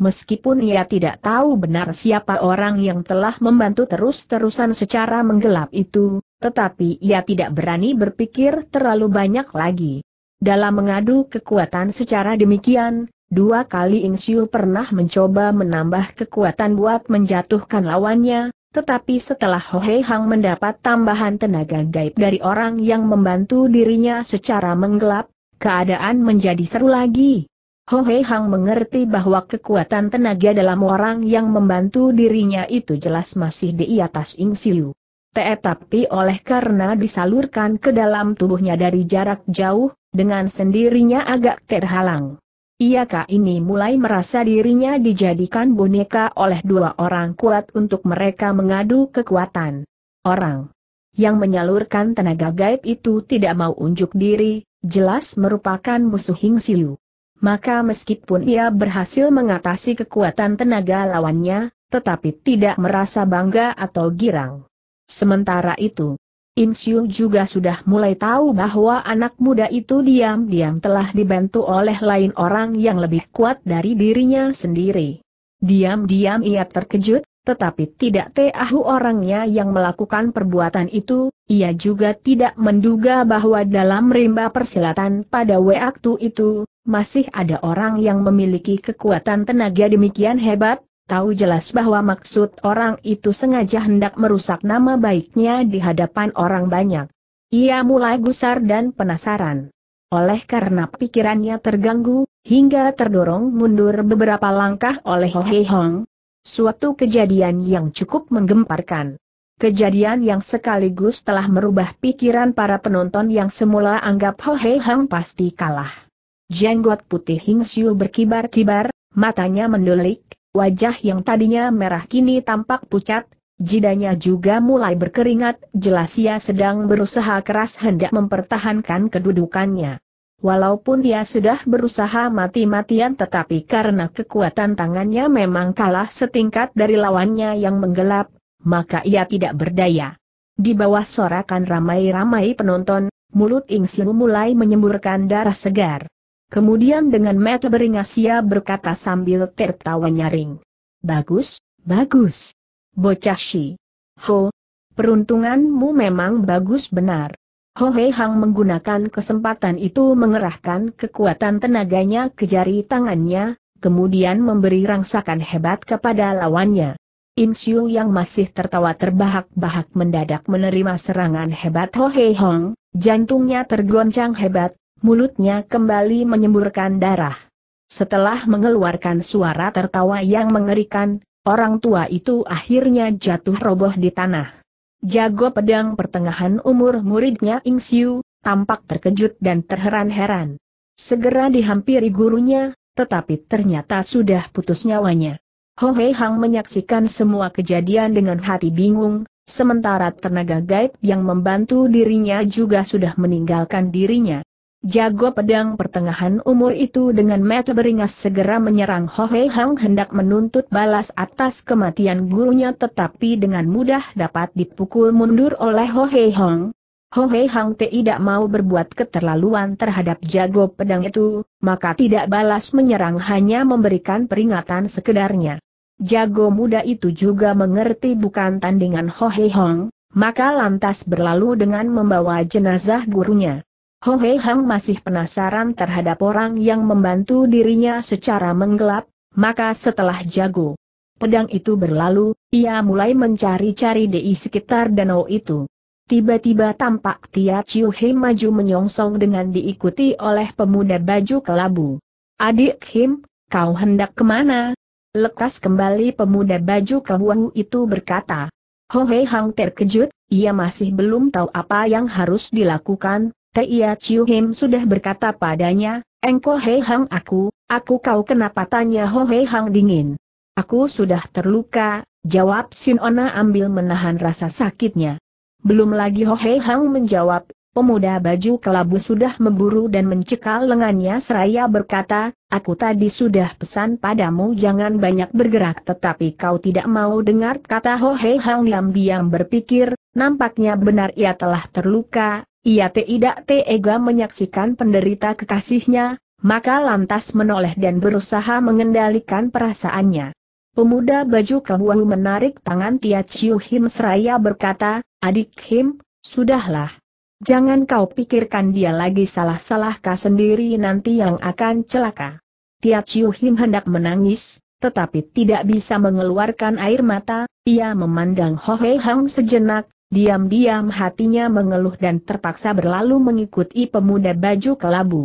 meskipun ia tidak tahu benar siapa orang yang telah membantu terus-terusan secara menggelap itu, tetapi ia tidak berani berpikir terlalu banyak lagi. Dalam mengadu kekuatan secara demikian, dua kali Ing Siu pernah mencoba menambah kekuatan buat menjatuhkan lawannya, tetapi setelah Ho Hei Hang mendapat tambahan tenaga gaib dari orang yang membantu dirinya secara menggelap, keadaan menjadi seru lagi. Ho Hei Hang mengerti bahwa kekuatan tenaga dalam orang yang membantu dirinya itu jelas masih di atas Ing Siu. Tetapi oleh karena disalurkan ke dalam tubuhnya dari jarak jauh, dengan sendirinya agak terhalang. Ia kak ini mulai merasa dirinya dijadikan boneka oleh dua orang kuat untuk mereka mengadu kekuatan. Orang yang menyalurkan tenaga gaib itu tidak mau unjuk diri, jelas merupakan musuh Hing Siu. Maka meskipun ia berhasil mengatasi kekuatan tenaga lawannya, tetapi tidak merasa bangga atau girang. Sementara itu, Insyu juga sudah mulai tahu bahwa anak muda itu diam-diam telah dibantu oleh lain orang yang lebih kuat dari dirinya sendiri. Diam-diam ia terkejut, tetapi tidak tahu orangnya yang melakukan perbuatan itu, ia juga tidak menduga bahwa dalam rimba persilatan pada waktu itu, masih ada orang yang memiliki kekuatan tenaga demikian hebat, tahu jelas bahwa maksud orang itu sengaja hendak merusak nama baiknya di hadapan orang banyak. Ia mulai gusar dan penasaran. Oleh karena pikirannya terganggu, hingga terdorong mundur beberapa langkah oleh Ho Hee Hong. Suatu kejadian yang cukup menggemparkan. Kejadian yang sekaligus telah merubah pikiran para penonton yang semula anggap Ho Hee Hong pasti kalah. Jenggot putih Hing Xiu berkibar-kibar, matanya mendelik, wajah yang tadinya merah kini tampak pucat, jidanya juga mulai berkeringat, jelas ia sedang berusaha keras hendak mempertahankan kedudukannya. Walaupun dia sudah berusaha mati-matian tetapi karena kekuatan tangannya memang kalah setingkat dari lawannya yang menggelap, maka ia tidak berdaya. Di bawah sorakan ramai-ramai penonton, mulut Ingsiu mulai menyemburkan darah segar. Kemudian dengan mata beringas ia berkata sambil tertawa nyaring. Bagus, bagus. Bocah Shi. Ho, peruntunganmu memang bagus benar. Ho Hei Hang menggunakan kesempatan itu mengerahkan kekuatan tenaganya ke jari tangannya, kemudian memberi rangsakan hebat kepada lawannya. Im Siu yang masih tertawa terbahak-bahak mendadak menerima serangan hebat Ho Hei Hong, jantungnya tergoncang hebat, mulutnya kembali menyemburkan darah. Setelah mengeluarkan suara tertawa yang mengerikan, orang tua itu akhirnya jatuh roboh di tanah. Jago pedang pertengahan umur muridnya Ing Siu, tampak terkejut dan terheran-heran. Segera dihampiri gurunya, tetapi ternyata sudah putus nyawanya. Ho Hei Hang menyaksikan semua kejadian dengan hati bingung, sementara tenaga gaib yang membantu dirinya juga sudah meninggalkan dirinya. Jago pedang pertengahan umur itu dengan mata beringas segera menyerang Ho Hei Hang hendak menuntut balas atas kematian gurunya tetapi dengan mudah dapat dipukul mundur oleh Ho Hei Hang. Ho Hei Hang tidak mau berbuat keterlaluan terhadap jago pedang itu, maka tidak balas menyerang hanya memberikan peringatan sekedarnya. Jago muda itu juga mengerti bukan tandingan Ho Hei Hang, maka lantas berlalu dengan membawa jenazah gurunya. Ho Hei Hang masih penasaran terhadap orang yang membantu dirinya secara menggelap, maka setelah jago pedang itu berlalu, ia mulai mencari-cari di sekitar danau itu. Tiba-tiba tampak Tia Chiu Hei maju menyongsong dengan diikuti oleh pemuda baju kelabu. Adik Kim, kau hendak kemana? Lekas kembali pemuda baju kelabu itu berkata. Ho Hei Hang terkejut, ia masih belum tahu apa yang harus dilakukan, Tia Chiu Him sudah berkata padanya, Engko Hei Hang aku, aku kau kenapa tanya Ho Hei Hang dingin. Aku sudah terluka, jawab Ona ambil menahan rasa sakitnya. Belum lagi Ho Hei Hang menjawab, pemuda baju kelabu sudah memburu dan mencekal lengannya seraya berkata, aku tadi sudah pesan padamu jangan banyak bergerak tetapi kau tidak mau dengar kata Ho Hei Hang diam-diam berpikir, nampaknya benar ia telah terluka, ia tidak tega menyaksikan penderita kekasihnya, maka lantas menoleh dan berusaha mengendalikan perasaannya. Pemuda baju kehuahu menarik tangan Tia Chiu Him seraya berkata, Adik Him, sudahlah. Jangan kau pikirkan dia lagi salah-salahkah sendiri nanti yang akan celaka. Tia Chiu Him hendak menangis, tetapi tidak bisa mengeluarkan air mata, ia memandang Ho Hei Hang sejenak, Diam-diam hatinya mengeluh dan terpaksa berlalu mengikuti pemuda baju kelabu.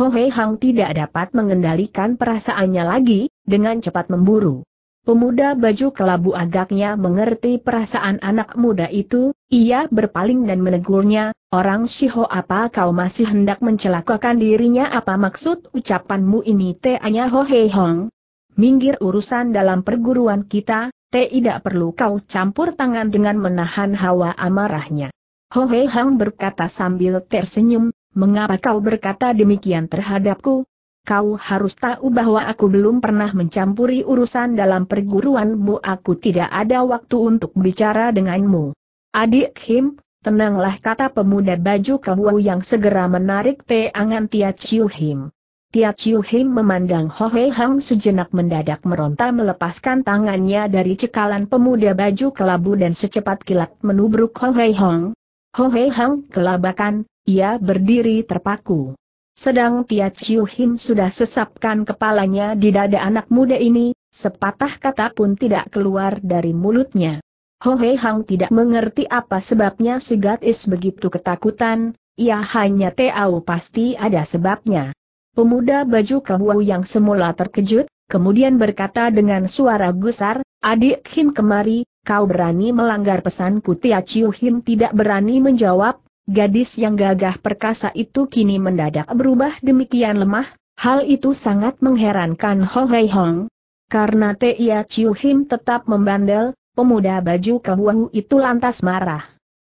Ho Hei Hang tidak dapat mengendalikan perasaannya lagi, dengan cepat memburu. Pemuda baju kelabu agaknya mengerti perasaan anak muda itu, ia berpaling dan menegurnya, orang Shiho apa kau masih hendak mencelakakan dirinya apa maksud ucapanmu ini teanya Ho Hei Hong? Minggir urusan dalam perguruan kita, tidak perlu kau campur tangan dengan menahan hawa amarahnya. Ho Hei Hang berkata sambil tersenyum, mengapa kau berkata demikian terhadapku? Kau harus tahu bahwa aku belum pernah mencampuri urusan dalam perguruanmu aku tidak ada waktu untuk bicara denganmu. Adik Kim, tenanglah kata pemuda baju kewu yang segera menarik teangan Tia Chiu Him. Tia Chiu Him memandang Ho Hei Hang sejenak mendadak meronta melepaskan tangannya dari cekalan pemuda baju kelabu dan secepat kilat menubruk Ho Hei Hang. Ho Hei Hang kelabakan, ia berdiri terpaku. Sedang Tia Chiu Him sudah sesapkan kepalanya di dada anak muda ini, sepatah kata pun tidak keluar dari mulutnya. Ho Hei Hang tidak mengerti apa sebabnya si Is begitu ketakutan, ia hanya tahu pasti ada sebabnya. Pemuda baju kahwu yang semula terkejut, kemudian berkata dengan suara gusar, adik Him kemari, kau berani melanggar pesanku Tia Chiu Him tidak berani menjawab, gadis yang gagah perkasa itu kini mendadak berubah demikian lemah, hal itu sangat mengherankan Hong Hei Hong. Karena Tia Chiu Him tetap membandel, pemuda baju kahwu itu lantas marah.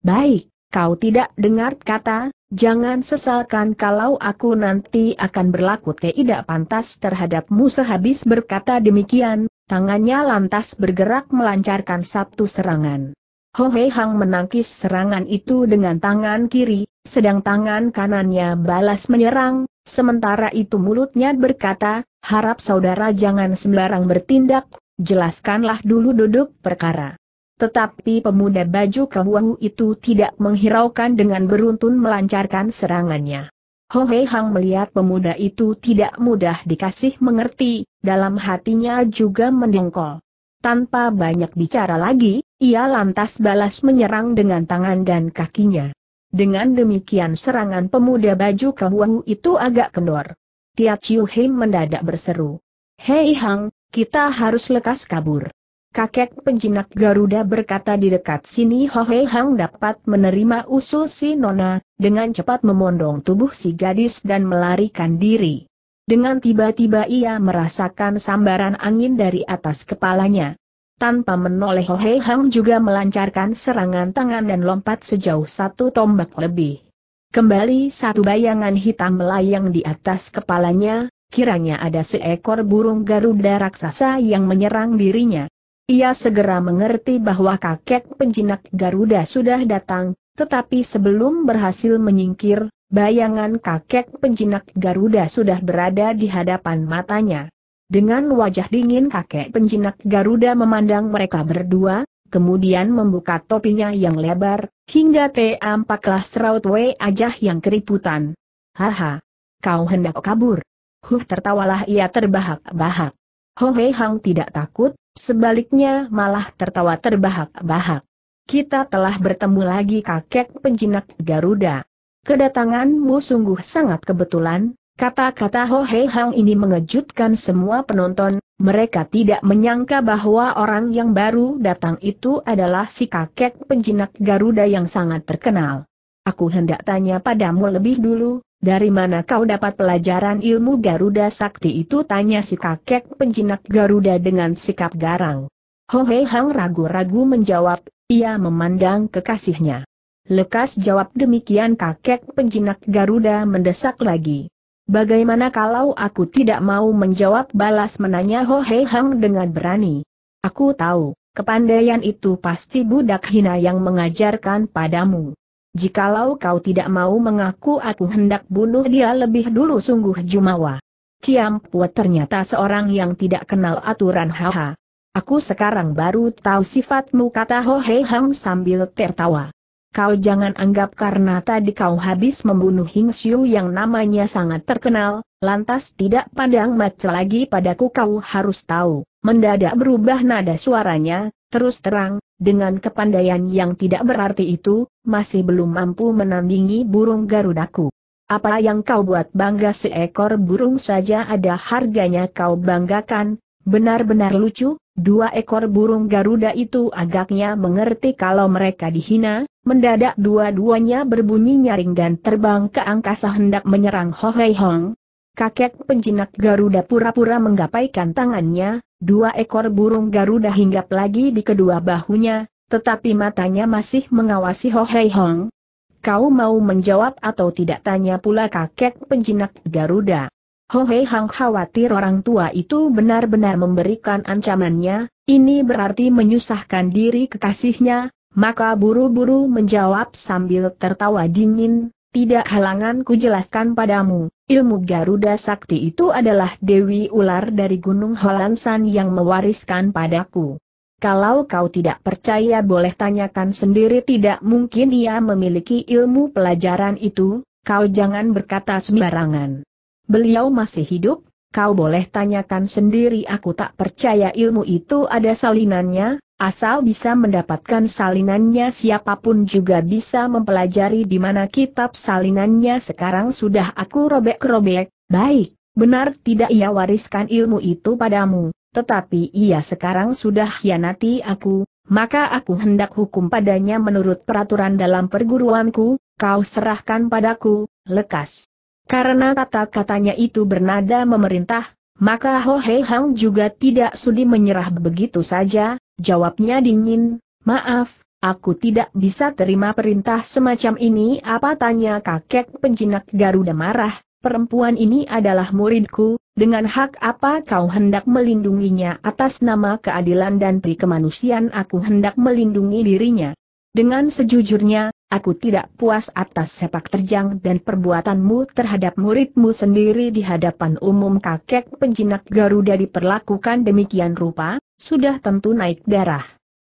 Baik, Kau tidak dengar kata, jangan sesalkan kalau aku nanti akan berlaku tidak pantas terhadapmu sehabis berkata demikian, tangannya lantas bergerak melancarkan satu serangan. Ho Hei Hang menangkis serangan itu dengan tangan kiri, sedang tangan kanannya balas menyerang, sementara itu mulutnya berkata, harap saudara jangan sembarang bertindak, jelaskanlah dulu duduk perkara. Tetapi pemuda baju kehuahu itu tidak menghiraukan dengan beruntun melancarkan serangannya. Ho Hei Hang melihat pemuda itu tidak mudah dikasih mengerti, dalam hatinya juga mendengkol. Tanpa banyak bicara lagi, ia lantas balas menyerang dengan tangan dan kakinya. Dengan demikian serangan pemuda baju kehuahu itu agak kendor. Tia Chiu Hei mendadak berseru. Hei Hang, kita harus lekas kabur. Kakek penjinak Garuda berkata di dekat sini Hohei Hang dapat menerima usul si Nona, dengan cepat memondong tubuh si gadis dan melarikan diri. Dengan tiba-tiba ia merasakan sambaran angin dari atas kepalanya. Tanpa menoleh Hohei Hang juga melancarkan serangan tangan dan lompat sejauh satu tombak lebih. Kembali satu bayangan hitam melayang di atas kepalanya, kiranya ada seekor burung Garuda raksasa yang menyerang dirinya. Ia segera mengerti bahwa kakek penjinak Garuda sudah datang, tetapi sebelum berhasil menyingkir, bayangan kakek penjinak Garuda sudah berada di hadapan matanya. Dengan wajah dingin kakek penjinak Garuda memandang mereka berdua, kemudian membuka topinya yang lebar, hingga teampaklah seraut wajah yang keriputan. Haha! Kau hendak kabur! Huh tertawalah ia terbahak-bahak. Ho Hei Hang tidak takut, sebaliknya malah tertawa terbahak-bahak. Kita telah bertemu lagi kakek penjinak Garuda. Kedatanganmu sungguh sangat kebetulan, kata-kata Ho Hei Hang ini mengejutkan semua penonton, mereka tidak menyangka bahwa orang yang baru datang itu adalah si kakek penjinak Garuda yang sangat terkenal. Aku hendak tanya padamu lebih dulu, dari mana kau dapat pelajaran ilmu Garuda Sakti itu tanya si kakek penjinak Garuda dengan sikap garang. Ho Hei Hang ragu-ragu menjawab, ia memandang kekasihnya. Lekas jawab demikian kakek penjinak Garuda mendesak lagi. Bagaimana kalau aku tidak mau menjawab balas menanya Ho Hei Hang dengan berani. Aku tahu, kepandaian itu pasti budak hina yang mengajarkan padamu. Jikalau kau tidak mau mengaku aku hendak bunuh dia lebih dulu sungguh jumawa. Ciampua ternyata seorang yang tidak kenal aturan haha. Aku sekarang baru tahu sifatmu kata Ho Hei Hang sambil tertawa. Kau jangan anggap karena tadi kau habis membunuh Hing Xiu yang namanya sangat terkenal, lantas tidak pandang mata lagi padaku kau harus tahu. Mendadak berubah nada suaranya, Terus terang, dengan kepandaian yang tidak berarti itu, masih belum mampu menandingi burung garudaku. Apa yang kau buat bangga seekor burung saja ada harganya kau banggakan, benar-benar lucu, dua ekor burung garuda itu agaknya mengerti kalau mereka dihina, mendadak dua-duanya berbunyi nyaring dan terbang ke angkasa hendak menyerang Ho Hei Hong. Kakek penjinak Garuda pura-pura menggapaikan tangannya, Dua ekor burung Garuda hinggap lagi di kedua bahunya, tetapi matanya masih mengawasi Ho Hei Hong. Kau mau menjawab atau tidak tanya pula kakek penjinak Garuda. Ho Hei Hong khawatir orang tua itu benar-benar memberikan ancamannya, ini berarti menyusahkan diri kekasihnya, maka buru-buru menjawab sambil tertawa dingin, tidak halangan ku jelaskan padamu, ilmu Garuda Sakti itu adalah Dewi Ular dari Gunung Holansan yang mewariskan padaku. Kalau kau tidak percaya boleh tanyakan sendiri tidak mungkin ia memiliki ilmu pelajaran itu, kau jangan berkata sembarangan. Beliau masih hidup, kau boleh tanyakan sendiri aku tak percaya ilmu itu ada salinannya, Asal bisa mendapatkan salinannya siapapun juga bisa mempelajari di mana kitab salinannya sekarang sudah aku robek-robek, baik, benar tidak ia wariskan ilmu itu padamu, tetapi ia sekarang sudah hianati aku, maka aku hendak hukum padanya menurut peraturan dalam perguruanku, kau serahkan padaku, lekas. Karena kata-katanya itu bernada memerintah, maka Ho Hei Hang juga tidak sudi menyerah begitu saja, Jawabnya dingin, maaf, aku tidak bisa terima perintah semacam ini. Apa tanya kakek penjinak Garuda marah, perempuan ini adalah muridku, dengan hak apa kau hendak melindunginya atas nama keadilan dan pri kemanusiaan aku hendak melindungi dirinya. Dengan sejujurnya, aku tidak puas atas sepak terjang dan perbuatanmu terhadap muridmu sendiri di hadapan umum kakek penjinak Garuda diperlakukan demikian rupa, sudah tentu naik darah.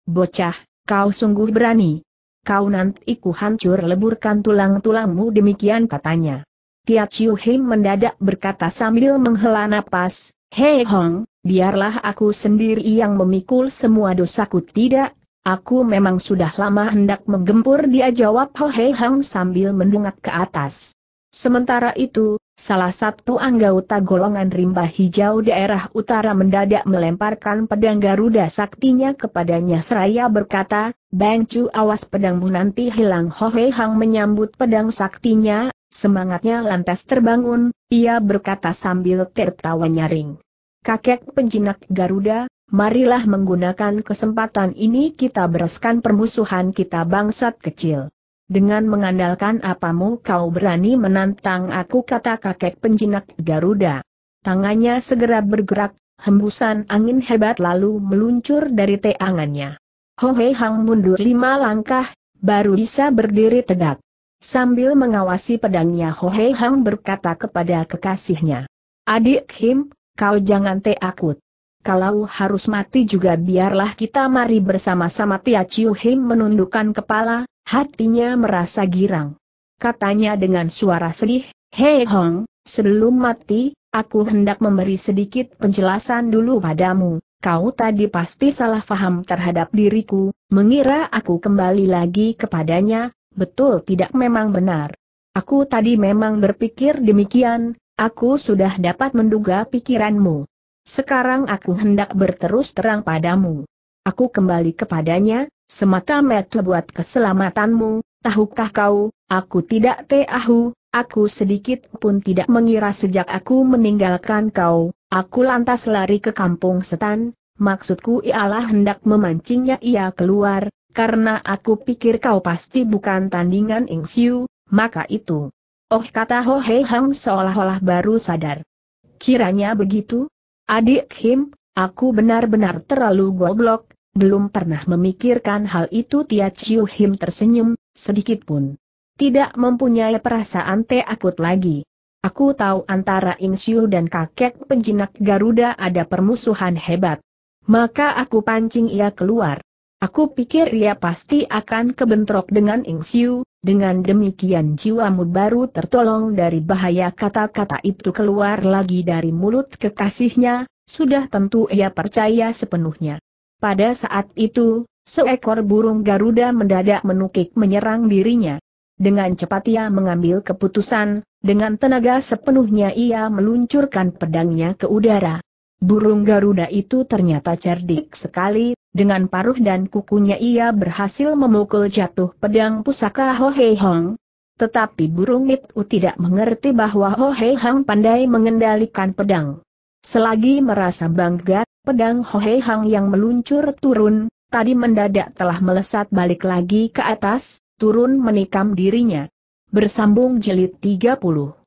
Bocah, kau sungguh berani. Kau nanti ku hancur leburkan tulang-tulangmu demikian katanya. Tia Chiu Hei mendadak berkata sambil menghela napas, Hei Hong, biarlah aku sendiri yang memikul semua dosaku tidak, aku memang sudah lama hendak menggempur dia jawab Ho oh, Hei Hong sambil mendungak ke atas. Sementara itu, Salah satu anggota golongan rimba hijau daerah utara mendadak melemparkan pedang Garuda saktinya kepadanya seraya berkata, Bang Chu awas pedangmu nanti hilang Hohe Hang menyambut pedang saktinya, semangatnya lantas terbangun, ia berkata sambil tertawa nyaring. Kakek penjinak Garuda, marilah menggunakan kesempatan ini kita bereskan permusuhan kita bangsat kecil. Dengan mengandalkan apamu kau berani menantang aku kata kakek penjinak Garuda. Tangannya segera bergerak, hembusan angin hebat lalu meluncur dari teangannya. Hohei Hang mundur lima langkah, baru bisa berdiri tegak. Sambil mengawasi pedangnya Hohei Hang berkata kepada kekasihnya. Adik Kim, kau jangan takut kalau harus mati juga biarlah kita mari bersama-sama Tia Chiu Him menundukkan kepala, hatinya merasa girang. Katanya dengan suara sedih, Hei Hong, sebelum mati, aku hendak memberi sedikit penjelasan dulu padamu. Kau tadi pasti salah faham terhadap diriku, mengira aku kembali lagi kepadanya, betul tidak memang benar. Aku tadi memang berpikir demikian, aku sudah dapat menduga pikiranmu. Sekarang aku hendak berterus terang padamu. Aku kembali kepadanya, semata-mata buat keselamatanmu, tahukah kau, aku tidak tahu, aku sedikit pun tidak mengira sejak aku meninggalkan kau, aku lantas lari ke kampung setan, maksudku ialah hendak memancingnya ia keluar, karena aku pikir kau pasti bukan tandingan Siu, maka itu. Oh kata Ho Hei Hang seolah-olah baru sadar. Kiranya begitu, Adik Kim, aku benar-benar terlalu goblok, belum pernah memikirkan hal itu Tia Chiu Him tersenyum, sedikit pun. Tidak mempunyai perasaan takut lagi. Aku tahu antara Ing Siu dan kakek penjinak Garuda ada permusuhan hebat. Maka aku pancing ia keluar. Aku pikir ia pasti akan kebentrok dengan Ing Siu, dengan demikian jiwamu baru tertolong dari bahaya kata-kata itu keluar lagi dari mulut kekasihnya, sudah tentu ia percaya sepenuhnya. Pada saat itu, seekor burung Garuda mendadak menukik menyerang dirinya. Dengan cepat ia mengambil keputusan, dengan tenaga sepenuhnya ia meluncurkan pedangnya ke udara. Burung Garuda itu ternyata cerdik sekali, dengan paruh dan kukunya ia berhasil memukul jatuh pedang pusaka Ho Hei Hong. Tetapi burung itu tidak mengerti bahwa Ho Hei Hong pandai mengendalikan pedang. Selagi merasa bangga, pedang Ho Hei Hong yang meluncur turun, tadi mendadak telah melesat balik lagi ke atas, turun menikam dirinya. Bersambung jilid 30